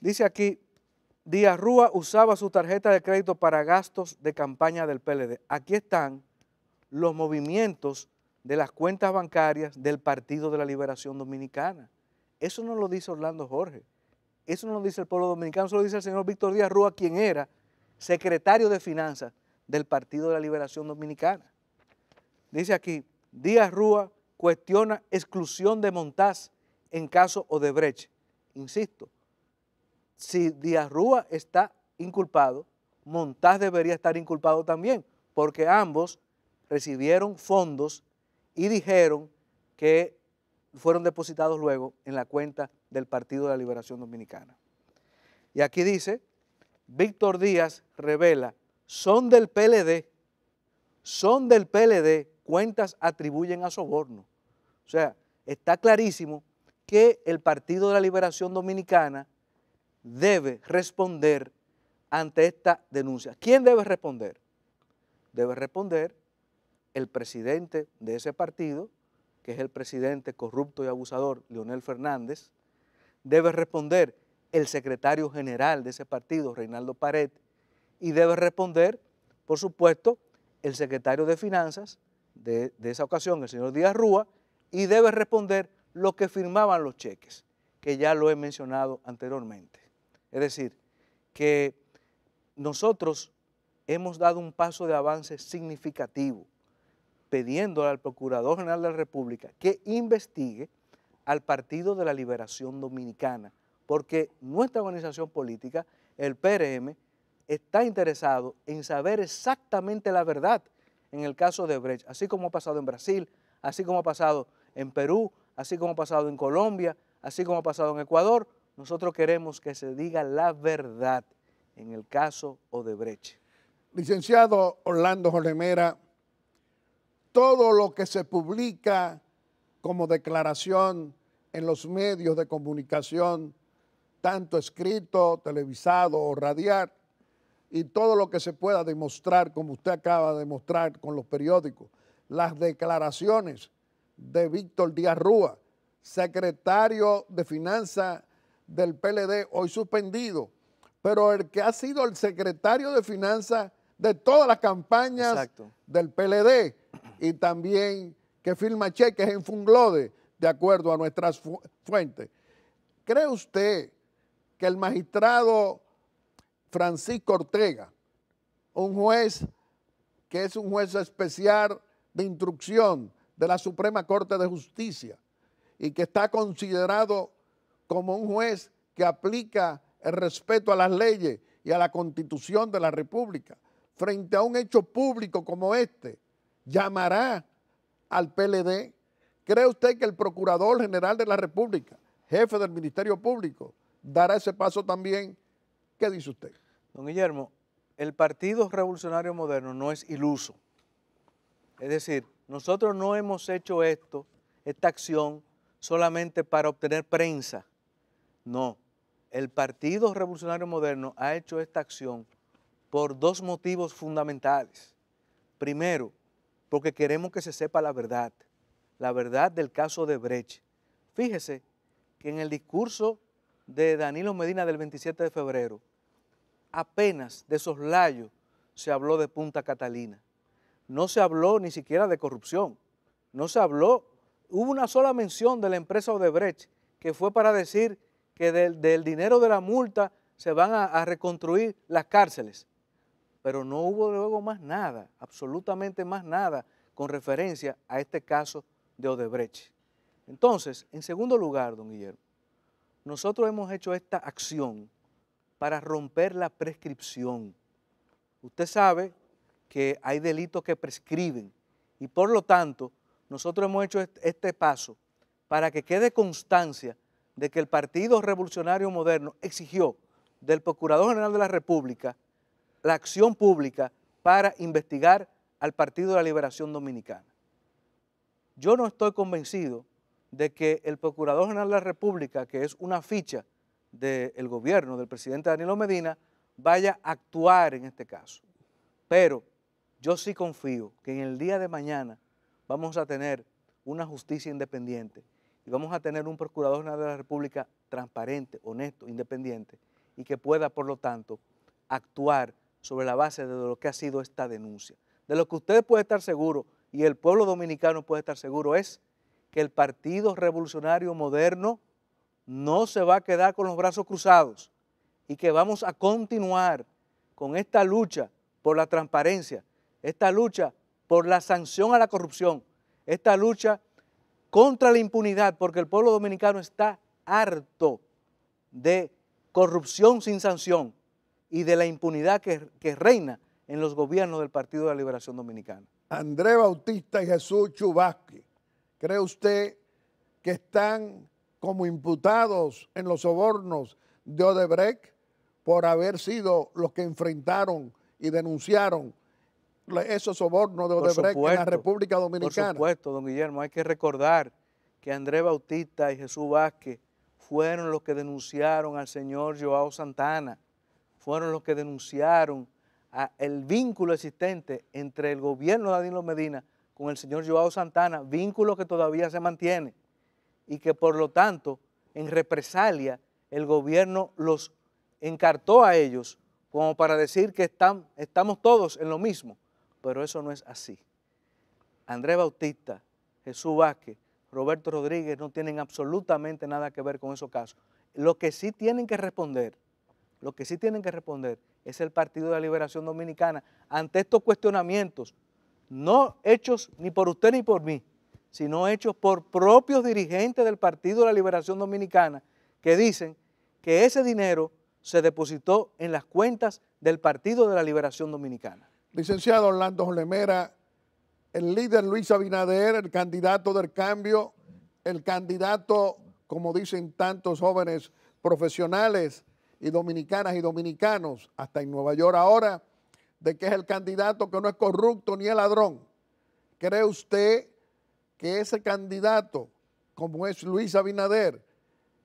Speaker 3: Dice aquí, Díaz Rúa usaba su tarjeta de crédito para gastos de campaña del PLD. Aquí están los movimientos de las cuentas bancarias del Partido de la Liberación Dominicana. Eso no lo dice Orlando Jorge. Eso no lo dice el pueblo dominicano, solo lo dice el señor Víctor Díaz Rúa, quien era secretario de Finanzas del Partido de la Liberación Dominicana. Dice aquí, Díaz Rúa cuestiona exclusión de Montaz en caso Odebrecht. Insisto, si Díaz Rúa está inculpado, Montaz debería estar inculpado también, porque ambos recibieron fondos y dijeron que fueron depositados luego en la cuenta del Partido de la Liberación Dominicana. Y aquí dice, Víctor Díaz revela, son del PLD, son del PLD, cuentas atribuyen a soborno. O sea, está clarísimo que el Partido de la Liberación Dominicana debe responder ante esta denuncia. ¿Quién debe responder? Debe responder el presidente de ese partido, que es el presidente corrupto y abusador, Leonel Fernández, debe responder el secretario general de ese partido, Reinaldo Pared, y debe responder, por supuesto, el secretario de Finanzas de, de esa ocasión, el señor Díaz Rúa, y debe responder lo que firmaban los cheques, que ya lo he mencionado anteriormente. Es decir, que nosotros hemos dado un paso de avance significativo, pidiéndole al Procurador General de la República que investigue al Partido de la Liberación Dominicana, porque nuestra organización política, el PRM, está interesado en saber exactamente la verdad en el caso de Brecht, así como ha pasado en Brasil, así como ha pasado en Perú, así como ha pasado en Colombia, así como ha pasado en Ecuador, nosotros queremos que se diga la verdad en el caso Odebrecht. Licenciado
Speaker 1: Orlando Jolemera, todo lo que se publica como declaración en los medios de comunicación, tanto escrito, televisado o radial, y todo lo que se pueda demostrar, como usted acaba de demostrar con los periódicos, las declaraciones de Víctor Díaz Rúa, secretario de Finanzas del PLD, hoy suspendido, pero el que ha sido el secretario de Finanzas de todas las campañas del PLD y también que firma cheques en Funglode de acuerdo a nuestras fuentes. ¿Cree usted que el magistrado Francisco Ortega, un juez que es un juez especial de instrucción de la Suprema Corte de Justicia y que está considerado como un juez que aplica el respeto a las leyes y a la constitución de la República, frente a un hecho público como este, llamará al PLD ¿Cree usted que el Procurador General de la República, jefe del Ministerio Público, dará ese paso también? ¿Qué dice usted? Don Guillermo, el Partido Revolucionario Moderno no
Speaker 3: es iluso. Es decir, nosotros no hemos hecho esto, esta acción, solamente para obtener prensa. No, el Partido Revolucionario Moderno ha hecho esta acción por dos motivos fundamentales. Primero, porque queremos que se sepa la verdad la verdad del caso de Brecht. Fíjese que en el discurso de Danilo Medina del 27 de febrero, apenas de soslayo se habló de Punta Catalina. No se habló ni siquiera de corrupción. No se habló, hubo una sola mención de la empresa Odebrecht que fue para decir que del, dinero de la multa se van a reconstruir las cárceles. Pero no hubo luego más nada, absolutamente más nada con referencia a este caso de Odebrecht. Entonces, en segundo lugar, don Guillermo, nosotros hemos hecho esta acción para romper la prescripción. Usted sabe que hay delitos que prescriben y por lo tanto nosotros hemos hecho este paso para que quede constancia de que el Partido Revolucionario Moderno exigió del Procurador General de la República la acción pública para investigar al Partido de la Liberación Dominicana. Yo no estoy convencido de que el Procurador General de la República, que es una ficha del gobierno del presidente Danilo Medina, vaya a actuar en este caso. Pero yo sí confío que en el día de mañana vamos a tener una justicia independiente y vamos a tener un Procurador General de la República transparente, honesto, independiente y que pueda, por lo tanto, actuar sobre la base de lo que ha sido esta denuncia. De lo que ustedes puede estar seguro y el pueblo dominicano puede estar seguro es que el Partido Revolucionario Moderno no se va a quedar con los brazos cruzados y que vamos a continuar con esta lucha por la transparencia, esta lucha por la sanción a la corrupción, esta lucha contra la impunidad, porque el pueblo dominicano está harto de corrupción sin sanción y de la impunidad que, que reina en los gobiernos del Partido de la
Speaker 1: Liberación Dominicana. André Bautista y Jesús Chubasque, ¿cree usted que están como imputados en los sobornos de Odebrecht por haber sido los que enfrentaron y denunciaron esos sobornos de Odebrecht en la República Dominicana? Por supuesto,
Speaker 3: don Guillermo, hay que recordar que André Bautista y Jesús Vázquez fueron los que denunciaron al señor Joao Santana, fueron los que denunciaron el vínculo existente entre el gobierno de Danilo Medina con el señor Joao Santana, vínculo que todavía se mantiene y que por lo tanto, en represalia, el gobierno los encartó a ellos como para decir que están, estamos todos en lo mismo, pero eso no es así. Andrés Bautista, Jesús Vázquez, Roberto Rodríguez no tienen absolutamente nada que ver con esos casos. Lo que sí tienen que responder lo que sí tienen que responder es el Partido de la Liberación Dominicana ante estos cuestionamientos, no hechos ni por usted ni por mí, sino hechos por propios dirigentes del Partido de la Liberación Dominicana que dicen que ese dinero se depositó en las cuentas del Partido de la Liberación Dominicana.
Speaker 1: Licenciado Orlando Lemera, el líder Luis Abinader, el candidato del cambio, el candidato, como dicen tantos jóvenes profesionales, y dominicanas y dominicanos, hasta en Nueva York ahora, de que es el candidato que no es corrupto ni es ladrón. ¿Cree usted que ese candidato, como es Luis Abinader,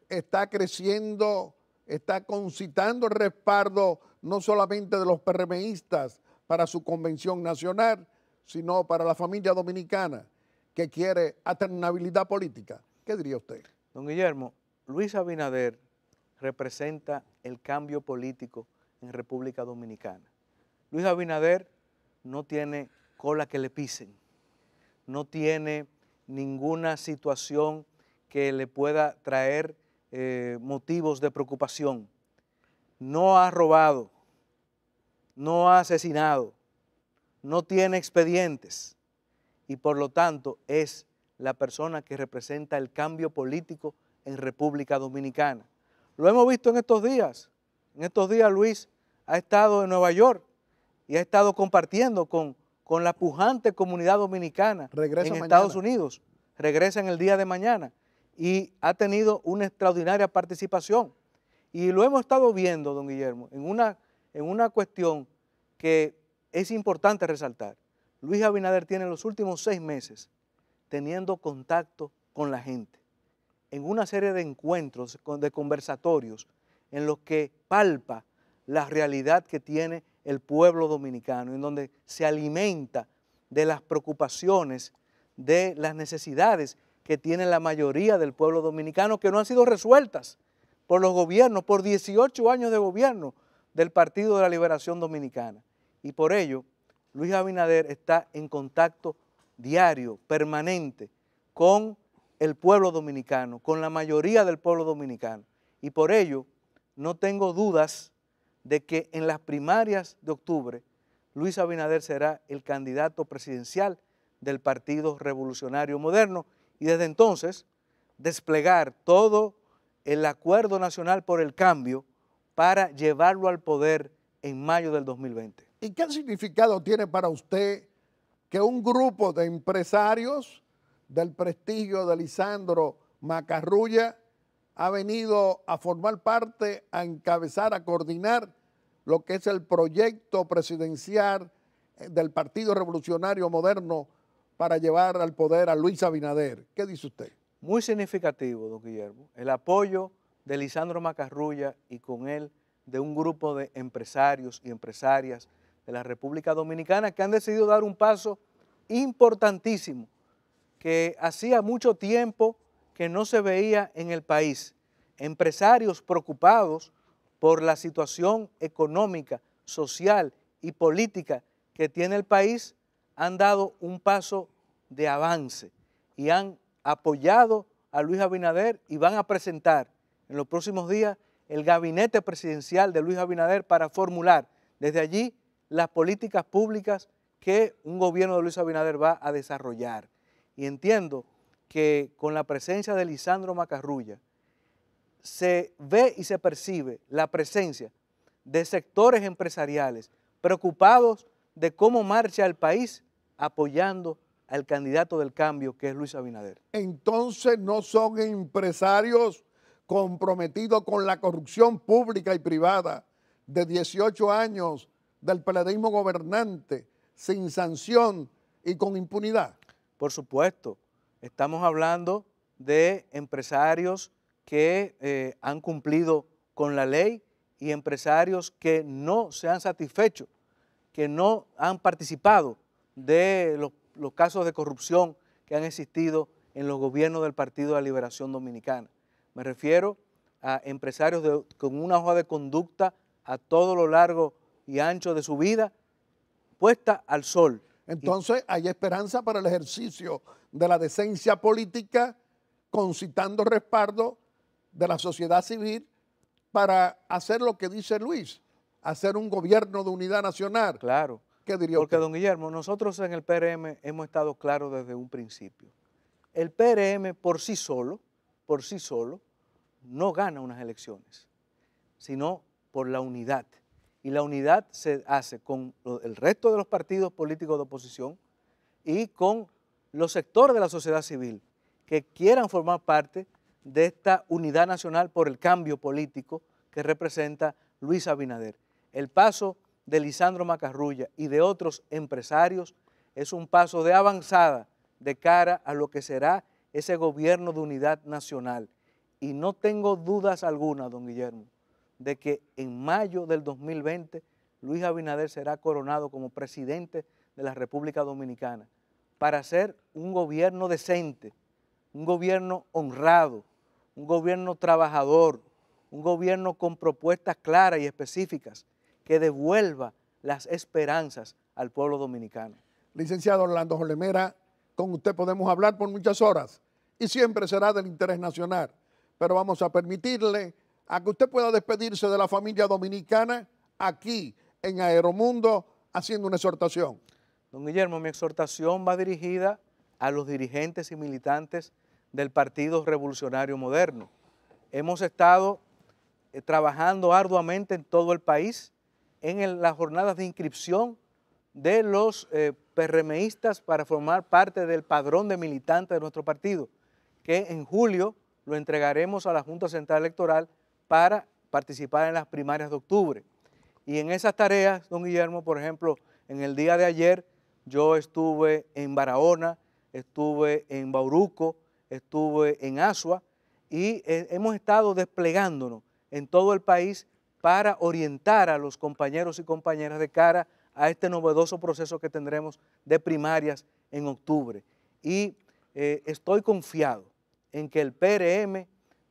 Speaker 1: está creciendo, está concitando el respaldo no solamente de los PRMistas para su convención nacional, sino para la familia dominicana que quiere alternabilidad política? ¿Qué diría
Speaker 3: usted? Don Guillermo, Luis Abinader representa el cambio político en República Dominicana. Luis Abinader no tiene cola que le pisen, no tiene ninguna situación que le pueda traer eh, motivos de preocupación. No ha robado, no ha asesinado, no tiene expedientes y por lo tanto es la persona que representa el cambio político en República Dominicana. Lo hemos visto en estos días. En estos días Luis ha estado en Nueva York y ha estado compartiendo con, con la pujante comunidad dominicana en Estados Unidos. Regresa en el día de mañana y ha tenido una extraordinaria participación. Y lo hemos estado viendo, don Guillermo, en una, en una cuestión que es importante resaltar. Luis Abinader tiene los últimos seis meses teniendo contacto con la gente en una serie de encuentros, de conversatorios, en los que palpa la realidad que tiene el pueblo dominicano, en donde se alimenta de las preocupaciones, de las necesidades que tiene la mayoría del pueblo dominicano, que no han sido resueltas por los gobiernos, por 18 años de gobierno del Partido de la Liberación Dominicana. Y por ello, Luis Abinader está en contacto diario, permanente, con el pueblo dominicano, con la mayoría del pueblo dominicano. Y por ello, no tengo dudas de que en las primarias de octubre, Luis Abinader será el candidato presidencial del Partido Revolucionario Moderno y desde entonces desplegar todo el acuerdo nacional por el cambio para llevarlo al poder en mayo del 2020.
Speaker 1: ¿Y qué significado tiene para usted que un grupo de empresarios del prestigio de Lisandro Macarrulla ha venido a formar parte, a encabezar, a coordinar lo que es el proyecto presidencial eh, del Partido Revolucionario Moderno para llevar al poder a Luis Abinader. ¿Qué dice usted? Muy
Speaker 3: significativo, don Guillermo, el apoyo de Lisandro Macarrulla y con él de un grupo de empresarios y empresarias de la República Dominicana que han decidido dar un paso importantísimo que hacía mucho tiempo que no se veía en el país. Empresarios preocupados por la situación económica, social y política que tiene el país han dado un paso de avance y han apoyado a Luis Abinader y van a presentar en los próximos días el gabinete presidencial de Luis Abinader para formular desde allí las políticas públicas que un gobierno de Luis Abinader va a desarrollar. Y entiendo que con la presencia de Lisandro Macarrulla se ve y se percibe la presencia de sectores empresariales preocupados de cómo marcha el país apoyando al candidato del cambio que es Luis Abinader.
Speaker 1: Entonces no son empresarios comprometidos con la corrupción pública y privada de 18 años del periodismo gobernante sin sanción y con impunidad. Por supuesto, estamos hablando
Speaker 3: de empresarios que eh, han cumplido con la ley y empresarios que no se han satisfecho, que no han participado de los, casos de corrupción que han existido en los gobiernos del Partido de la Liberación Dominicana. Me refiero a empresarios con una hoja de conducta a todo lo largo y ancho de su vida puesta al sol,
Speaker 1: entonces hay esperanza para el ejercicio de la decencia política, concitando respaldo de la sociedad civil para hacer lo que dice Luis, hacer un gobierno de unidad nacional. Claro. ¿Qué diría Porque, don Guillermo,
Speaker 3: nosotros en el PRM hemos estado claros desde un principio. El PRM por sí solo, por sí solo, no gana unas elecciones, sino por la unidad. Y la unidad se hace con el resto de los partidos políticos de oposición y con los sectores de la sociedad civil que quieran formar parte de esta unidad nacional por el cambio político que representa Luis Abinader. El paso de Lisandro Macarrulla y de otros empresarios es un paso de avanzada de cara a lo que será ese gobierno de unidad nacional. Y no tengo dudas alguna, don Guillermo, de que en mayo del 2020 Luis Abinader será coronado como presidente de la República Dominicana para ser un gobierno decente, un gobierno honrado, un gobierno trabajador, un gobierno con propuestas claras y específicas que devuelva las esperanzas al pueblo dominicano.
Speaker 1: Licenciado Orlando Jolemera, con usted podemos hablar por muchas horas y siempre será del interés nacional, pero vamos a permitirle a que usted pueda despedirse de la familia dominicana aquí en Aeromundo haciendo una exhortación. Don
Speaker 3: Guillermo, mi exhortación va dirigida a los dirigentes y militantes del Partido Revolucionario Moderno. Hemos estado eh, trabajando arduamente en todo el país en las jornadas de inscripción de los eh, PRMistas para formar parte del padrón de militantes de nuestro partido, que en julio lo entregaremos a la Junta Central Electoral para participar en las primarias de octubre. Y en esas tareas, don Guillermo, por ejemplo, en el día de ayer yo estuve en Barahona, estuve en Bauruco, estuve en Asua y eh, hemos estado desplegándonos en todo el país para orientar a los compañeros y compañeras de cara a este novedoso proceso que tendremos de primarias en octubre. Y eh, estoy confiado en que el PRM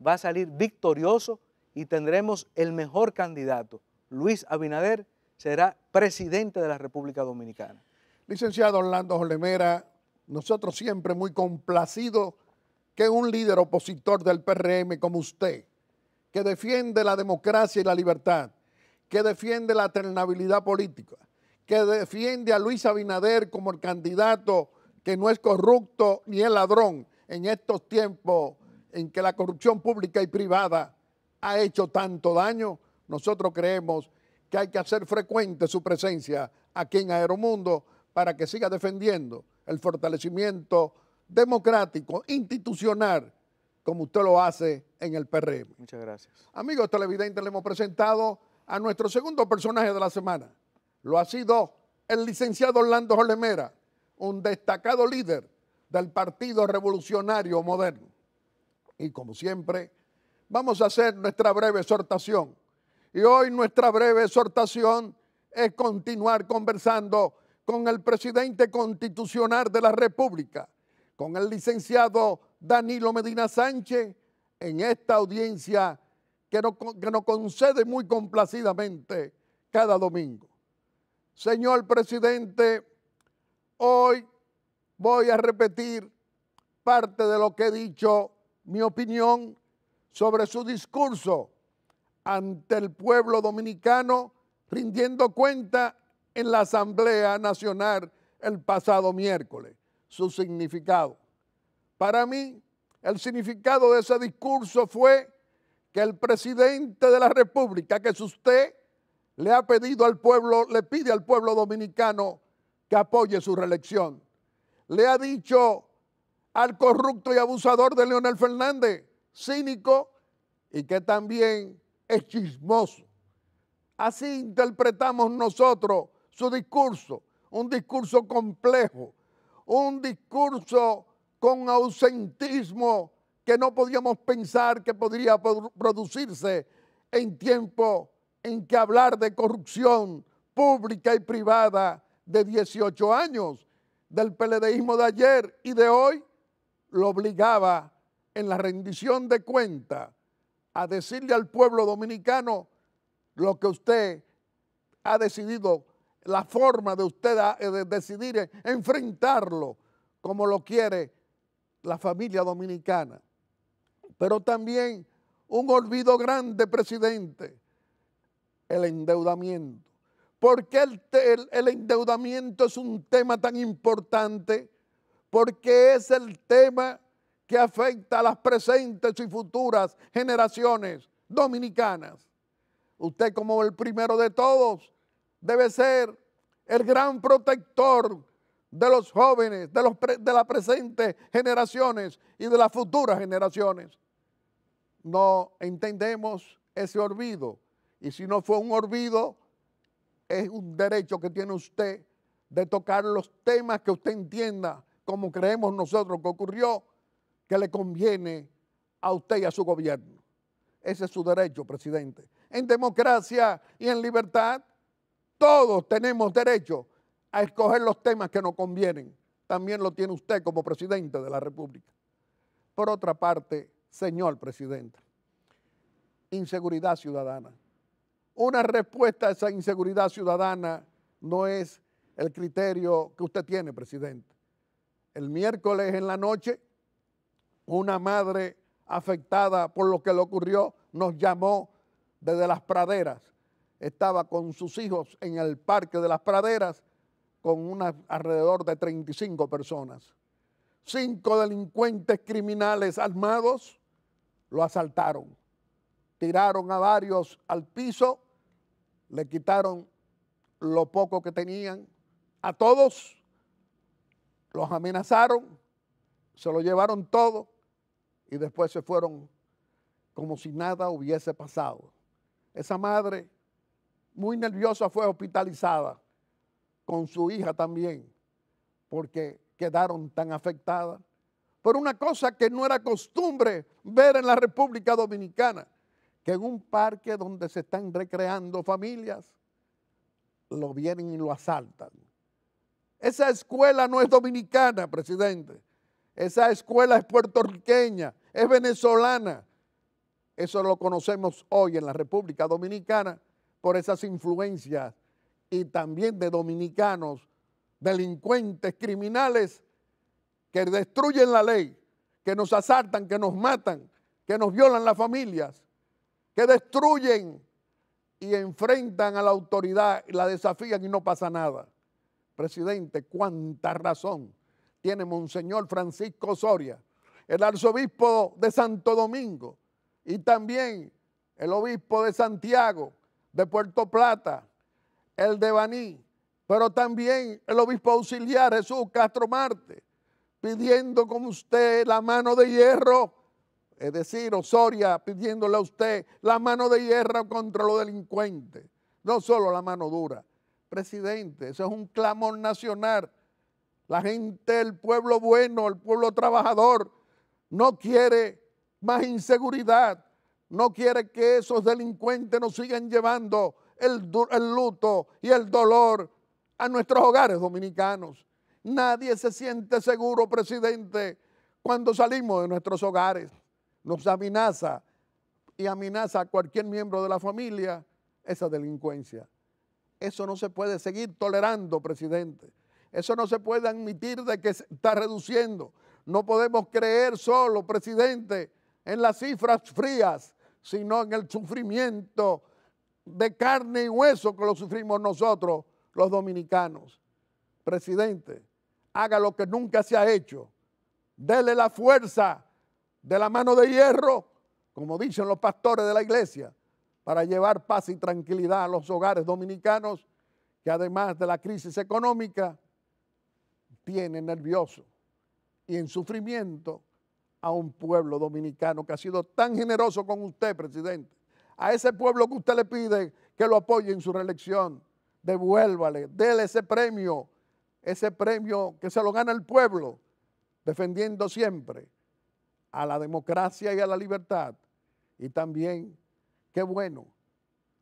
Speaker 3: va a salir victorioso y tendremos el mejor candidato. Luis Abinader será presidente de la República Dominicana. Licenciado
Speaker 1: Orlando Olemera, nosotros siempre muy complacidos que un líder opositor del PRM como usted, que defiende la democracia y la libertad, que defiende la alternabilidad política, que defiende a Luis Abinader como el candidato que no es corrupto ni es ladrón en estos tiempos en que la corrupción pública y privada ha hecho tanto daño, nosotros creemos que hay que hacer frecuente su presencia aquí en Aeromundo para que siga defendiendo el fortalecimiento democrático, institucional, como usted lo hace en el PRM. Muchas gracias. Amigos televidentes, le hemos presentado a nuestro segundo personaje de la semana. Lo ha sido el licenciado Orlando Jolemera, un destacado líder del Partido Revolucionario Moderno. Y como siempre, vamos a hacer nuestra breve exhortación. Y hoy nuestra breve exhortación es continuar conversando con el presidente constitucional de la República, con el licenciado Danilo Medina Sánchez, en esta audiencia que nos, concede muy complacidamente cada domingo. Señor presidente, hoy voy a repetir parte de lo que he dicho, mi opinión sobre su discurso ante el pueblo dominicano, rindiendo cuenta en la Asamblea Nacional el pasado miércoles, su significado. Para mí, el significado de ese discurso fue que el presidente de la República, que es usted, le ha pedido al pueblo, le pide al pueblo dominicano que apoye su reelección. Le ha dicho al corrupto y abusador de Leonel Fernández cínico y que también es chismoso. Así interpretamos nosotros su discurso, un discurso complejo, un discurso con ausentismo que no podíamos pensar que podría producirse en tiempo en que hablar de corrupción pública y privada de 18 años del peledeísmo de ayer y de hoy lo obligaba en la rendición de cuenta a decirle al pueblo dominicano lo que usted ha decidido, la forma de usted eh, de decidir enfrentarlo como lo quiere la familia dominicana. Pero también un olvido grande, presidente, el endeudamiento. ¿Por qué el endeudamiento es un tema tan importante? Porque es el tema que afecta a las presentes y futuras generaciones dominicanas. Usted como el primero de todos debe ser el gran protector de los jóvenes, de, las presentes generaciones y de las futuras generaciones. No entendemos ese olvido. Y si no fue un olvido, es un derecho que tiene usted de tocar los temas que usted entienda, como creemos nosotros que ocurrió que le conviene a usted y a su gobierno. Ese es su derecho, presidente. En democracia y en libertad, todos tenemos derecho a escoger los temas que nos convienen. También lo tiene usted como presidente de la República. Por otra parte, señor presidente, inseguridad ciudadana. Una respuesta a esa inseguridad ciudadana no es el criterio que usted tiene, presidente. El miércoles en la noche una madre afectada por lo que le ocurrió nos llamó desde las praderas. Estaba con sus hijos en el parque de las praderas con una, alrededor de 35 personas. Cinco delincuentes criminales armados lo asaltaron. Tiraron a varios al piso, le quitaron lo poco que tenían. A todos los amenazaron, se lo llevaron todo y después se fueron como si nada hubiese pasado. Esa madre, muy nerviosa, fue hospitalizada con su hija también, porque quedaron tan afectadas por una cosa que no era costumbre ver en la República Dominicana, que en un parque donde se están recreando familias, lo vienen y lo asaltan. Esa escuela no es dominicana, presidente. Esa escuela es puertorriqueña es venezolana. Eso lo conocemos hoy en la República Dominicana por esas influencias y también de dominicanos, delincuentes, criminales, que destruyen la ley, que nos asaltan, que nos matan, que nos violan las familias, que destruyen y enfrentan a la autoridad y la desafían y no pasa nada. Presidente, cuánta razón tiene Monseñor Francisco Soria el arzobispo de Santo Domingo y también el obispo de Santiago, de Puerto Plata, el de Baní, pero también el obispo auxiliar Jesús Castro Marte, pidiendo con usted la mano de hierro, es decir, Osoria pidiéndole a usted la mano de hierro contra los delincuentes, no solo la mano dura. Presidente, eso es un clamor nacional. La gente, el pueblo bueno, el pueblo trabajador, no quiere más inseguridad, no quiere que esos delincuentes nos sigan llevando el, luto y el dolor a nuestros hogares dominicanos. Nadie se siente seguro, presidente, cuando salimos de nuestros hogares. Nos amenaza y amenaza a cualquier miembro de la familia esa delincuencia. Eso no se puede seguir tolerando, presidente. Eso no se puede admitir de que se está reduciendo. No podemos creer solo, presidente, en las cifras frías, sino en el sufrimiento de carne y hueso que lo sufrimos nosotros, los dominicanos. Presidente, haga lo que nunca se ha hecho. Dele la fuerza de la mano de hierro, como dicen los pastores de la iglesia, para llevar paz y tranquilidad a los hogares dominicanos que además de la crisis económica, tiene nervioso y en sufrimiento a un pueblo dominicano que ha sido tan generoso con usted, presidente. A ese pueblo que usted le pide que lo apoye en su reelección, devuélvale, déle ese premio, ese premio que se lo gana el pueblo, defendiendo siempre a la democracia y a la libertad. Y también, qué bueno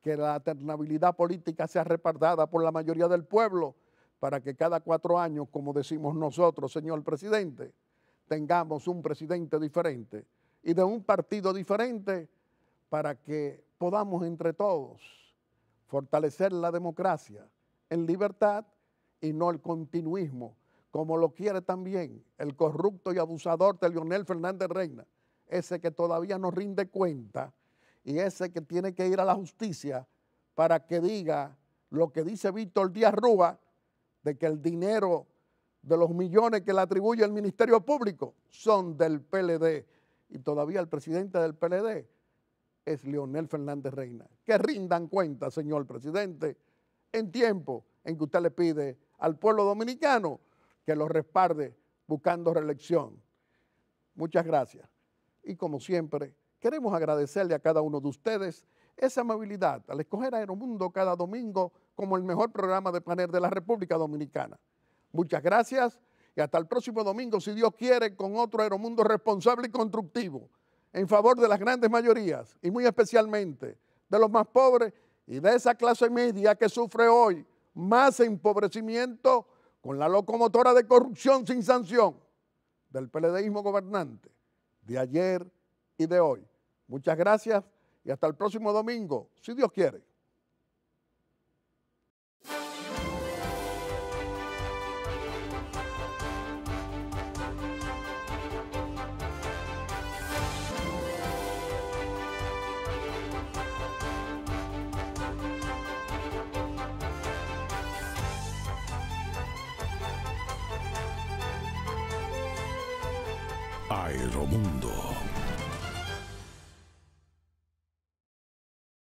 Speaker 1: que la alternabilidad política sea repartada por la mayoría del pueblo para que cada cuatro años, como decimos nosotros, señor presidente, tengamos un presidente diferente y de un partido diferente para que podamos entre todos fortalecer la democracia en libertad y no el continuismo, como lo quiere también el corrupto y abusador de Leonel Fernández Reina, ese que todavía no rinde cuenta y ese que tiene que ir a la justicia para que diga lo que dice Víctor Díaz Rúa, de que el dinero de los millones que le atribuye el Ministerio Público son del PLD. Y todavía el presidente del PLD es Leonel Fernández Reina. Que rindan cuenta, señor presidente, en tiempo en que usted le pide al pueblo dominicano que lo respalde buscando reelección. Muchas gracias. Y como siempre, queremos agradecerle a cada uno de ustedes esa amabilidad al escoger Aeromundo cada domingo como el mejor programa de panel de la República Dominicana. Muchas gracias y hasta el próximo domingo, si Dios quiere, con otro Aeromundo responsable y constructivo, en favor de las grandes mayorías y muy especialmente de los más pobres y de esa clase media que sufre hoy más empobrecimiento con la locomotora de corrupción sin sanción del peledeísmo gobernante de ayer y de hoy. Muchas gracias y hasta el próximo domingo, si Dios quiere.